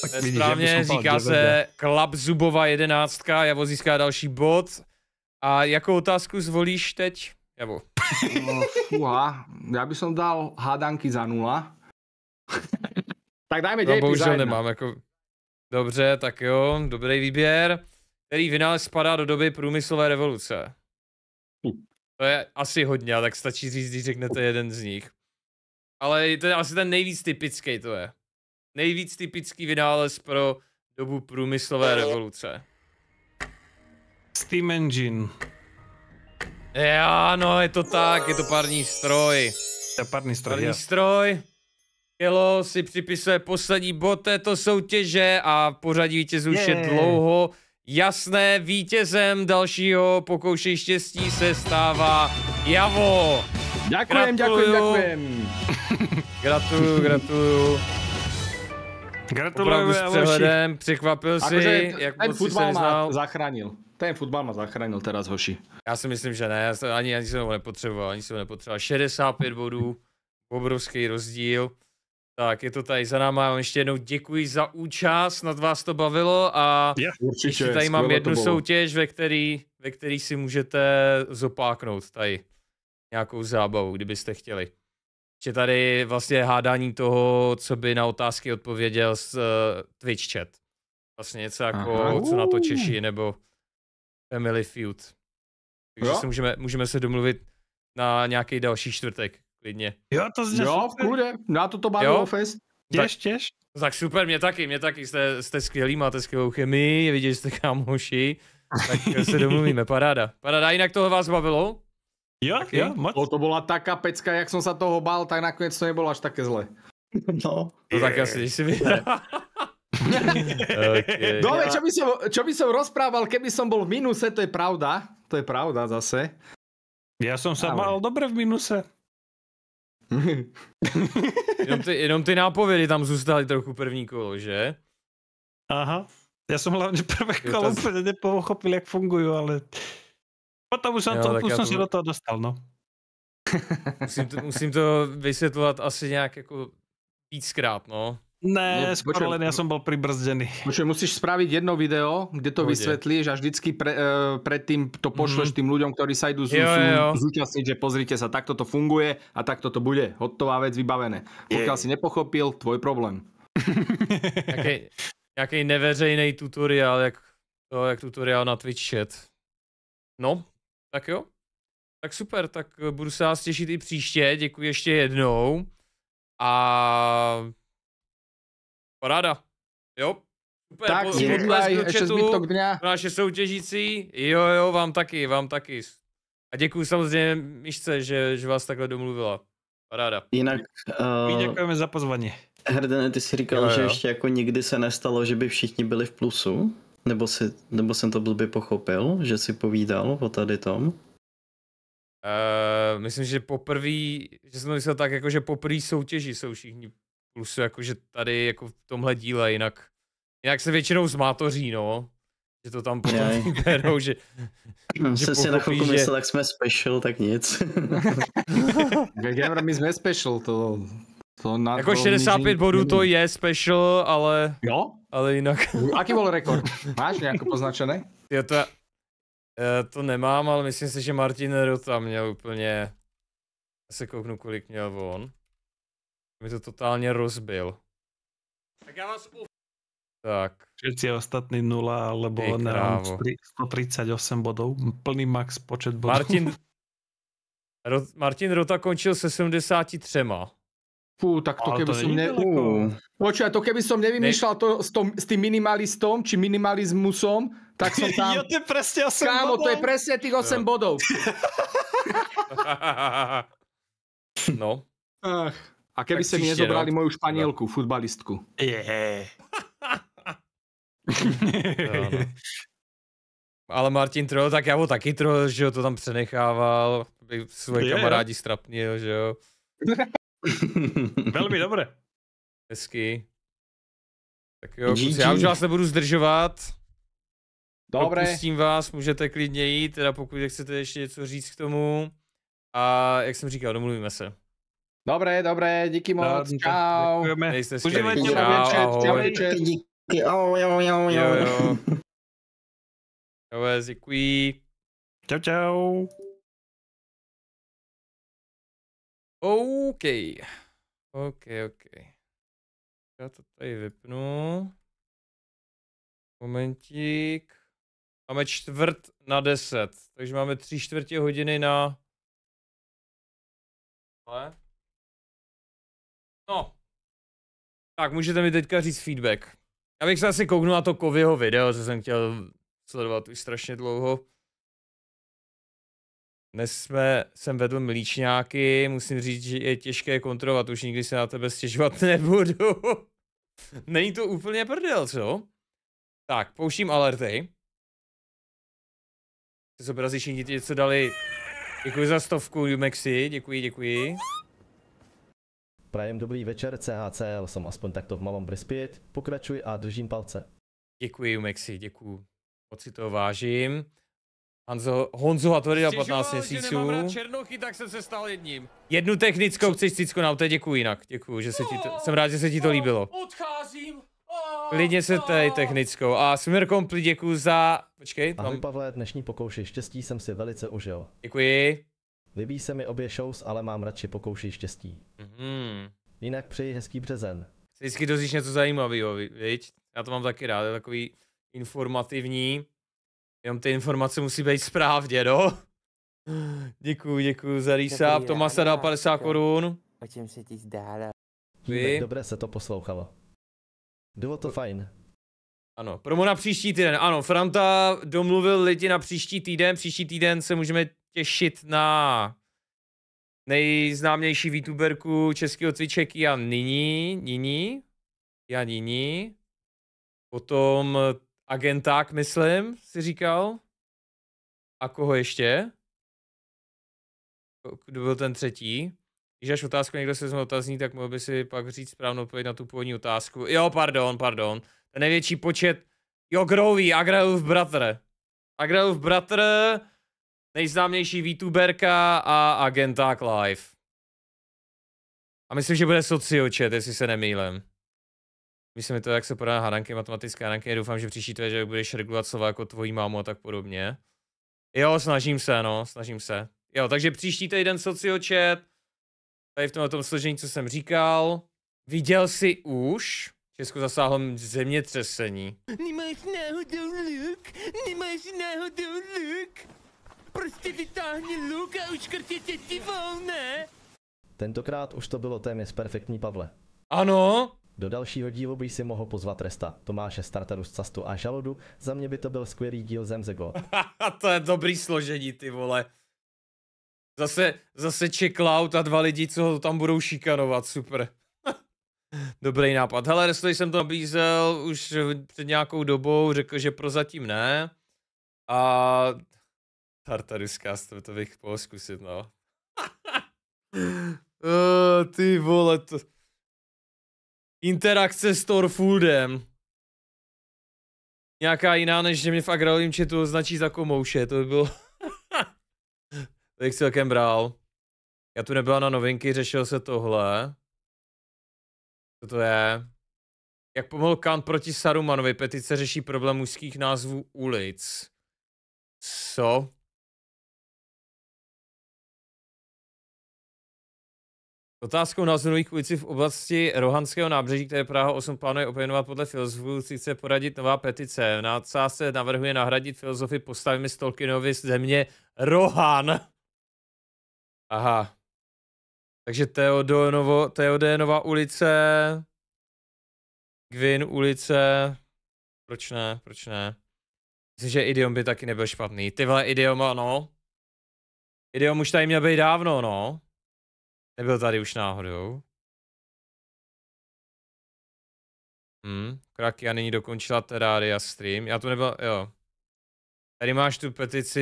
Tak je vidíš, správně, říká se Klap Zubova jedenáctka, Javo získá další bod. A jakou otázku zvolíš teď? Jebo. No, já bych som dal hádanky za nula. tak dajme dějepis no, bohužel nemám, jako... Dobře, tak jo, dobrý výběr, který vynález spadá do doby průmyslové revoluce. Hm. To je asi hodně, tak stačí říct, když řeknete jeden z nich. Ale to je asi ten nejvíc typický to je. Nejvíc typický vynález pro dobu průmyslové revoluce. Steam Engine. Já, no, je to tak, je to parní stroj. To je parní stroj, Parní já. stroj. Kelo si připisuje poslední bod této soutěže a pořadí vítězů už je dlouho. Jasné, vítězem dalšího pokoušení štěstí se stává Javo. Děkujem, děkujem, děkujem. Gratuluju, gratuluju. Gratuluju, Opravdu s přehledem, překvapil si, jak moc si se neznal. zachránil. Ten fotbal ma zachránil teraz, hoši. Já si myslím, že ne, ani, ani jsem ho nepotřeboval, ani jsem ho nepotřeboval. 65 bodů, obrovský rozdíl. Tak, je to tady za náma, ještě jednou děkuji za účast, nad vás to bavilo a yeah, určitě, ještě tady mám jednu soutěž, ve který, ve který si můžete zopáknout tady nějakou zábavu, kdybyste chtěli. Ještě tady vlastně hádání toho, co by na otázky odpověděl z uh, Twitch chat. Vlastně něco jako, Aha. co na to Češi, nebo Family Feud. Takže jo? se můžeme, můžeme se domluvit na nějaký další čtvrtek, klidně. Jo, to zně Jo, super. kude, na to to bavilo fest. Těž, těž. Tak super, mě taky, mě taky, jste, jste skvělí, máte skvělou chemii, je vidět, že jste kámoši, tak se domluvíme, paráda. Paráda, jinak toho vás bavilo? Jo, taky? jo, moc. To, to byla taká pecka, jak jsem se toho bál, tak nakonec to nebylo až také zle. No. To tak asi, když si okay. Dobre, no, čo by, som, čo by som rozprával, keby som bol v minuse, to je pravda. To je pravda zase. Já jsem se mal dobře v minuse. jenom, ty, jenom ty nápovědy tam zůstaly trochu první kolo, že? Aha. Já jsem hlavně prvé kolo úplně nepochopil, jak fungují, ale potom už jsem, jo, to, už jsem to... se do toho dostal, no. musím, to, musím to vysvětlovat asi nějak jako víckrát, no. Ne, no, len ja som bol pribrzdený. Počuj, musíš spraviť jedno video, kde to vysvetlíš a vždycky pre, uh, predtým to pošleš mm. tým ľuďom, ktorí sa idú zú, zúčastniť, že pozrite sa, takto to funguje a takto to bude. Hotová vec, vybavené. Pokiaľ si nepochopil, tvoj problém. Jaký, jaký neveřejný tutoriál, jak, to, jak tutoriál na Twitch chat. No, tak jo. Tak super, tak eh, budu sa vás tešiť i příště, děkuji ještě jednou. A Paráda. Jo. Super, tak, po, děkuji, ještě zbytok dňa. Naše soutěžící, jo, jo, vám taky, vám taky. A děkuji samozřejmě Mišce, že, že vás takhle domluvila. Paráda. Jinak... Uh, My eh, děkujeme za pozvání. Herdene, ty jsi říkal, jo, jo. že ještě jako nikdy se nestalo, že by všichni byli v plusu? Nebo, si, nebo jsem to blbě pochopil, že si povídal o tady tom? Uh, myslím, že poprvé, že jsem to myslel tak, jako že poprvé soutěži jsou všichni plusu, jako, že tady jako v tomhle díle, jinak, jinak se většinou zmátoří, no. Že to tam potom vyberou, že, no, že Jsem si na chvilku že... myslel, tak jsme special, tak nic. Gamer, my jsme special, to... to na, jako 65 nížení... bodů to je special, ale... Jo? Ale jinak... Aký byl rekord? Máš nějak poznačený? Jo, to, eh, to nemám, ale myslím si, že Martin Rota měl úplně... Já se kouknu, kolik měl on mi to totálně rozbil. Tak já vás u... Tak. Všetci ostatní nula, lebo Ej, na 138 bodů, plný max počet bodů. Martin, Ro, Martin Rota končil se 73. Fú, tak to keby to som... Ne... Počuva, to keby som nevymýšľal ne... to s, tom, s tým minimalistom, či minimalizmusom, tak som tam... jo, to je presne 8 Kámo, bodov. to je presne tých 8 no. bodov. no. Ach. A keby ste mi nezobrali rok. moju španielku, futbalistku. Je. no. Ale Martin Troll, tak já ho taky troll, že jo, to tam přenechával, aby svoje yeah. kamarádi strapnil, že jo. Velmi dobré. Hezky. Tak jo, kusy, já už vás nebudu zdržovat. Dobré. Propustím vás, můžete klidně jít, teda pokud chcete ještě něco říct k tomu. A jak jsem říkal, domluvíme se. Dobré, dobré, díky moc, no, čau. Děkujeme. Užívejte čau, večer, ahoj. Večer. Díky, oh. ahoj, ahoj, ahoj. Jo, jo. Čau, děkuji. Čau, čau. OK. OK, OK. Já to tady vypnu. Momentík. Máme čtvrt na deset, takže máme tři čtvrtě hodiny na... Ale? No. Tak, můžete mi teďka říct feedback. Já bych se asi kouknul na to Kovyho video, co jsem chtěl sledovat už strašně dlouho. Dnes jsme, jsem vedl mlíčňáky, musím říct, že je těžké kontrolovat, už nikdy se na tebe stěžovat nebudu. Není to úplně prdel, co? Tak, pouštím alerty. Ty zobrazí všichni ti, co dali. Děkuji za stovku, Jumexi, děkuji, děkuji. Prajem dobrý večer CHCL, jsem aspoň takto v malom prispět. Pokračuj a držím palce. Děkuji, Mexi, děkuji. Moc si to vážím. Hanzo, Honzo a Tori 15 měsíců. černochy, tak jsem se stal jedním. Jednu technickou chceš cicku na děkuji jinak. Děkuji, že se ti to, jsem rád, že se ti to no, líbilo. Odcházím. Klidně se tady technickou. A Směr Kompli děkuji za... Počkej. Ahoj mám... Pavle, dnešní pokouši štěstí jsem si velice užil. Děkuji. Líbí se mi obě shows, ale mám radši pokoušej štěstí. Mm-hmm. Jinak přeji hezký březen. Se vždycky dozvíš něco zajímavého, viď? Já to mám taky rád, je takový informativní. Jenom ty informace musí být správně, no? Děkuji, děkuji za resub. Tomasa dal 50 korun. O čem se ti zdálo? Vy? Dobré se to poslouchalo. Bylo to fajn. Ano, promo na příští týden. Ano, Franta domluvil lidi na příští týden. Příští týden se můžeme těšit na nejznámější VTuberku českého cviček Kia Nini, Nini, Kia Nini, potom Agenták, myslím, si říkal. A koho ještě? Kdo byl ten třetí? Když až otázku někdo se vezme otazní, tak mohl by si pak říct správnou odpověď na tu původní otázku. Jo, pardon, pardon. Ten největší počet... Jo, Grovy, Agrelův bratr. Agrelův bratr, nejznámější VTuberka a agenta live. A myslím, že bude sociočet, jestli se nemýlem. Myslím, že to, jak se podá hadanky, matematické hadanky. Doufám, že příští to je, že budeš regulovat slova jako tvojí mámu a tak podobně. Jo, snažím se, no, snažím se. Jo, takže příští týden sociočet. Tady v tomhle tom složení, co jsem říkal. Viděl jsi už? Česko zasáhlo zemětřesení. Nemáš náhodou luk? Nemáš náhodou luk? prostě vytáhni luk a uškrtněte ty volné. Tentokrát už to bylo téměř perfektní, Pavle. Ano? Do dalšího dílu bych si mohl pozvat Resta, Tomáše Starteru z Castu a Žalodu, za mě by to byl skvělý díl Zemzegot. to je dobrý složení, ty vole. Zase, zase Checkout a dva lidi, co ho tam budou šikanovat, super. Dobrý nápad. Hele, Restory jsem to nabízel už před nějakou dobou, řekl, že prozatím ne. A Tartaruscast, to bych mohl zkusit, no. uh, ty vole, to... Interakce s Torfoodem. Nějaká jiná, než že mě v agrálním chatu označí za komouše, to by bylo... to bych celkem bral. Já tu nebyla na novinky, řešil se tohle. Co to je? Jak pomohl Kant proti Sarumanovi, petice řeší problém mužských názvů ulic. Co? Otázkou na nových ulici v oblasti Rohanského nábřeží, které Praha 8 plánuje opěnovat podle filozofů, si chce poradit nová petice. Na se navrhuje nahradit filozofy postavami Stolkinovi z země Rohan. Aha. Takže Teodenovo, Teodenova ulice, Gwyn ulice, proč ne, proč ne. Myslím, že idiom by taky nebyl špatný. Tyhle idioma, no. Idiom už tady měl být dávno, no. Nebyl tady už náhodou. Hm, Krakia nyní dokončila Terraria stream. Já to nebyl, jo. Tady máš tu petici,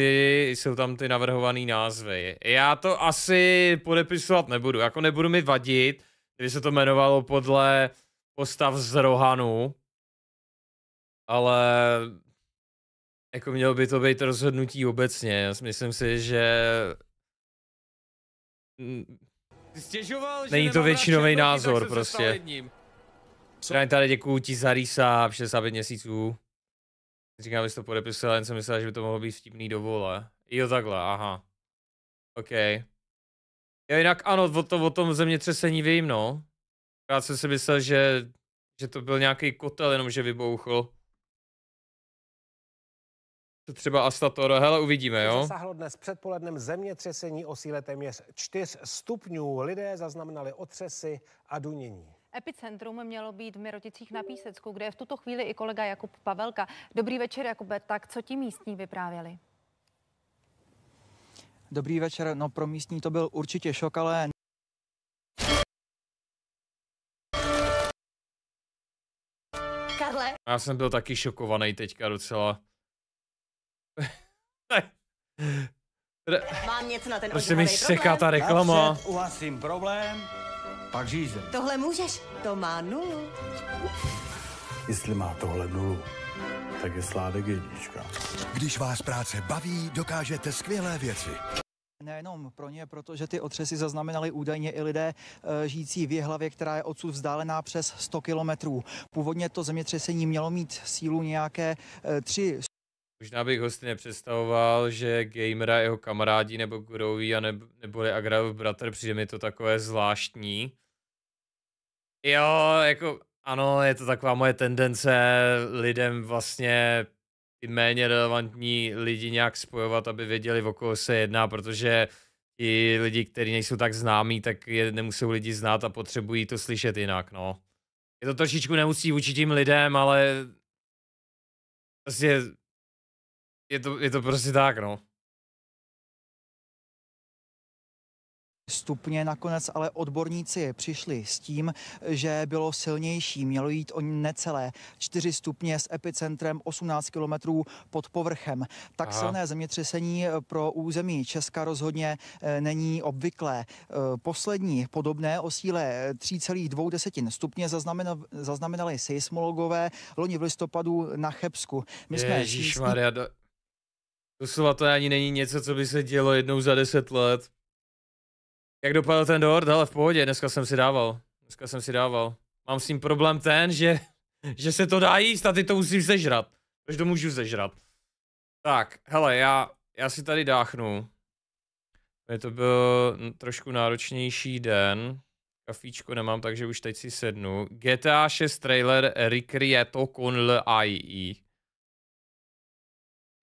jsou tam ty navrhované názvy. Já to asi podepisovat nebudu, jako nebudu mi vadit, kdyby se to jmenovalo podle postav z Rohanu, ale jako mělo by to být rozhodnutí obecně. Já myslím si, že Stěžoval, Není to většinový názor prostě. Právě tady děkuji ti za rýsa 65 měsíců. Říkám, abys to podepisal, jen jsem myslel, že by to mohlo být vtipný do vole. Jo, takhle, aha. OK. Jo, jinak ano, o, to, o tom zemětřesení vím, no. Já jsem si myslel, že, že to byl nějaký kotel, jenom že vybouchl třeba Astator, hele, uvidíme, jo? Zasáhlo dnes předpolednem zemětřesení o síle téměř 4 stupňů. Lidé zaznamenali otřesy a dunění. Epicentrum mělo být v Miroticích na Písecku, kde je v tuto chvíli i kolega Jakub Pavelka. Dobrý večer, Jakube. Tak co ti místní vyprávěli? Dobrý večer. No pro místní to byl určitě šok, ale... Karle? Já jsem byl taky šokovaný teďka docela. Mám něco na ten Prostě mi seká ta reklama. Napřed uhasím problém, pak žízem. Tohle můžeš, to má nulu. Jestli má tohle nulu, tak je sládek jednička. Když vás práce baví, dokážete skvělé věci. Nejenom pro ně, protože ty otřesy zaznamenali údajně i lidé e, žijící v Jihlavě, která je odsud vzdálená přes 100 kilometrů. Původně to zemětřesení mělo mít sílu nějaké e, eh, 3 Možná bych hosty nepředstavoval, že a jeho kamarádi nebo Groovy a nebo, neboli Agrav Bratr, přijde mi to takové zvláštní. Jo, jako ano, je to taková moje tendence lidem vlastně ty méně relevantní lidi nějak spojovat, aby věděli, o koho se jedná, protože i lidi, kteří nejsou tak známí, tak je nemusou lidi znát a potřebují to slyšet jinak, no. Je to trošičku nemusí vůči tím lidem, ale vlastně je to, je to prostě tak, no. stupně. Nakonec ale odborníci přišli s tím, že bylo silnější. Mělo jít o necelé 4 stupně s epicentrem 18 kilometrů pod povrchem. Tak Aha. silné zemětřesení pro území Česka rozhodně eh, není obvyklé. Eh, poslední podobné osíle 3,2 eh, stupně zaznamenali seismologové loni v listopadu na Chebsku. My jsme Ježíš, čísní... Maria, do... Doslova to ani není něco, co by se dělo jednou za deset let. Jak dopadl ten dort? Hele, v pohodě, dneska jsem si dával. Dneska jsem si dával. Mám s tím problém ten, že, že se to dá jíst a ty to musíš zežrat. Proč to můžu zežrat? Tak, hele, já, já si tady dáchnu. Je to byl eh, trošku náročnější den. Kafíčko nemám, takže už teď si sednu. GTA 6 trailer Recreato con AI.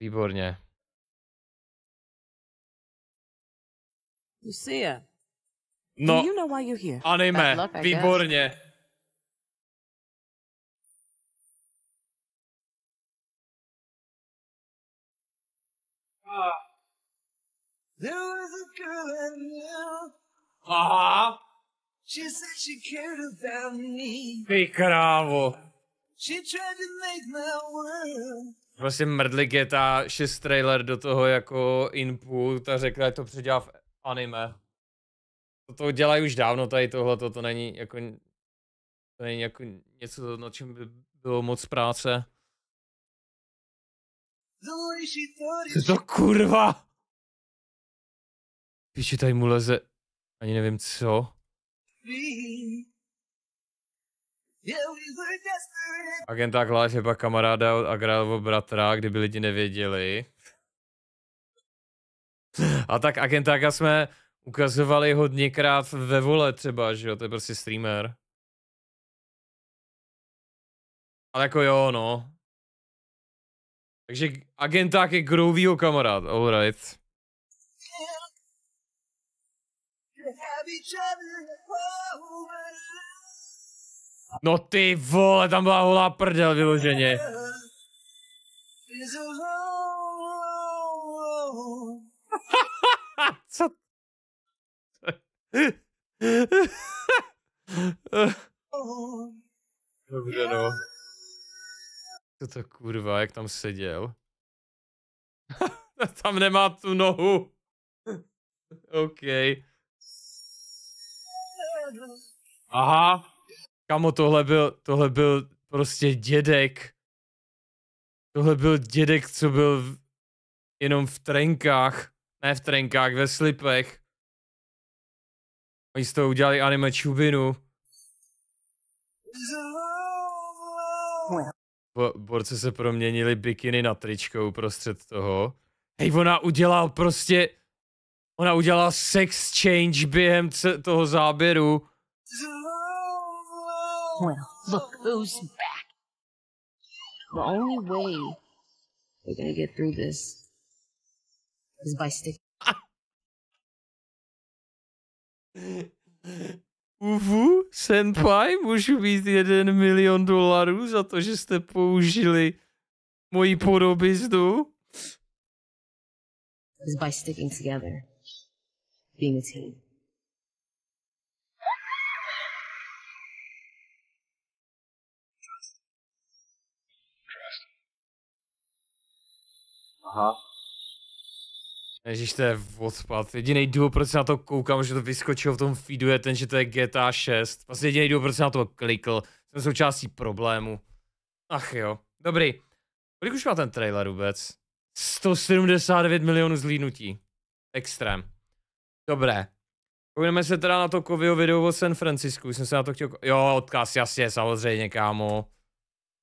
Výborně. Lucia. No, do you know why you're here? anime, luck, výborně. Aha. She said she cared about me. Ty krávo. She tried to make my world. Vlastně mrdli GTA 6 trailer do toho jako input a řekla, že to předělá v anime. To, dělají už dávno tady tohle, to není jako, to není jako něco, na čem by bylo moc práce. Co no to kurva? Píči, tady mu leze, ani nevím co. Agenták láže pak kamaráda od Agrálovo bratra, kdyby lidi nevěděli. A tak agentáka jsme ukazovali hodněkrát ve vole třeba, že jo, to je prostě streamer. Ale jako jo, no. Takže agenták je groovýho kamarád, alright. No ty vole, tam byla holá prdel vyloženě. Co? Dobře, no. Co to kurva, jak tam seděl? tam nemá tu nohu. OK. Aha. Kamo, tohle byl, tohle byl prostě dědek. Tohle byl dědek, co byl v, jenom v trenkách. Ne v trenkách, ve slipech. Oni z toho udělali anime čubinu. Bo, borci se proměnili bikiny na tričko uprostřed toho. Hej, ona udělal prostě... Ona udělala sex change během toho záběru. Well, look who's back. The only way we're gonna get through this z bastık. Uvu, senpai, můžu mít jeden milion dolarů za to, že jste použili moji podobizdu? Is by sticking together, being a team. Aha. Uh-huh. Ježíš, to je odpad. Jediný důvod, proč se na to koukám, že to vyskočilo v tom feedu, je ten, že to je GTA 6. Vlastně jediný důvod, proč se na to klikl. Jsem součástí problému. Ach jo. Dobrý. Kolik už má ten trailer vůbec? 179 milionů zlínutí. Extrém. Dobré. Koukneme se teda na to Kovio video o San Francisku, jsem se na to chtěl... Jo, odkaz, jasně, samozřejmě, kámo.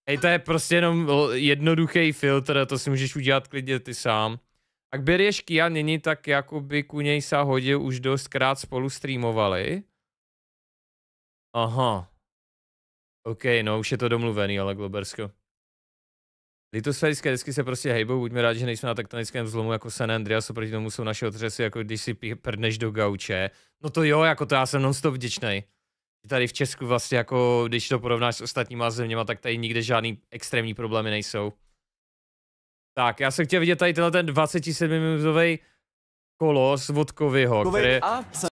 Hej, to je prostě jenom jednoduchý filtr, to si můžeš udělat klidně ty sám tak Běřešky Kia nyní tak jako by ku něj se hodil už krát spolu streamovali. Aha. OK, no už je to domluvený, ale Globersko. Litosférické desky se prostě hejbou, buďme rádi, že nejsme na tektonickém zlomu jako San Andreas, oproti tomu jsou naše otřesy, jako když si prdneš do gauče. No to jo, jako to já jsem nonstop vděčnej. Tady v Česku vlastně jako, když to porovnáš s ostatníma zeměma, tak tady nikde žádný extrémní problémy nejsou. Tak, já jsem chtěl vidět tady tenhle ten 27 minutový kolos od Kovyho, který...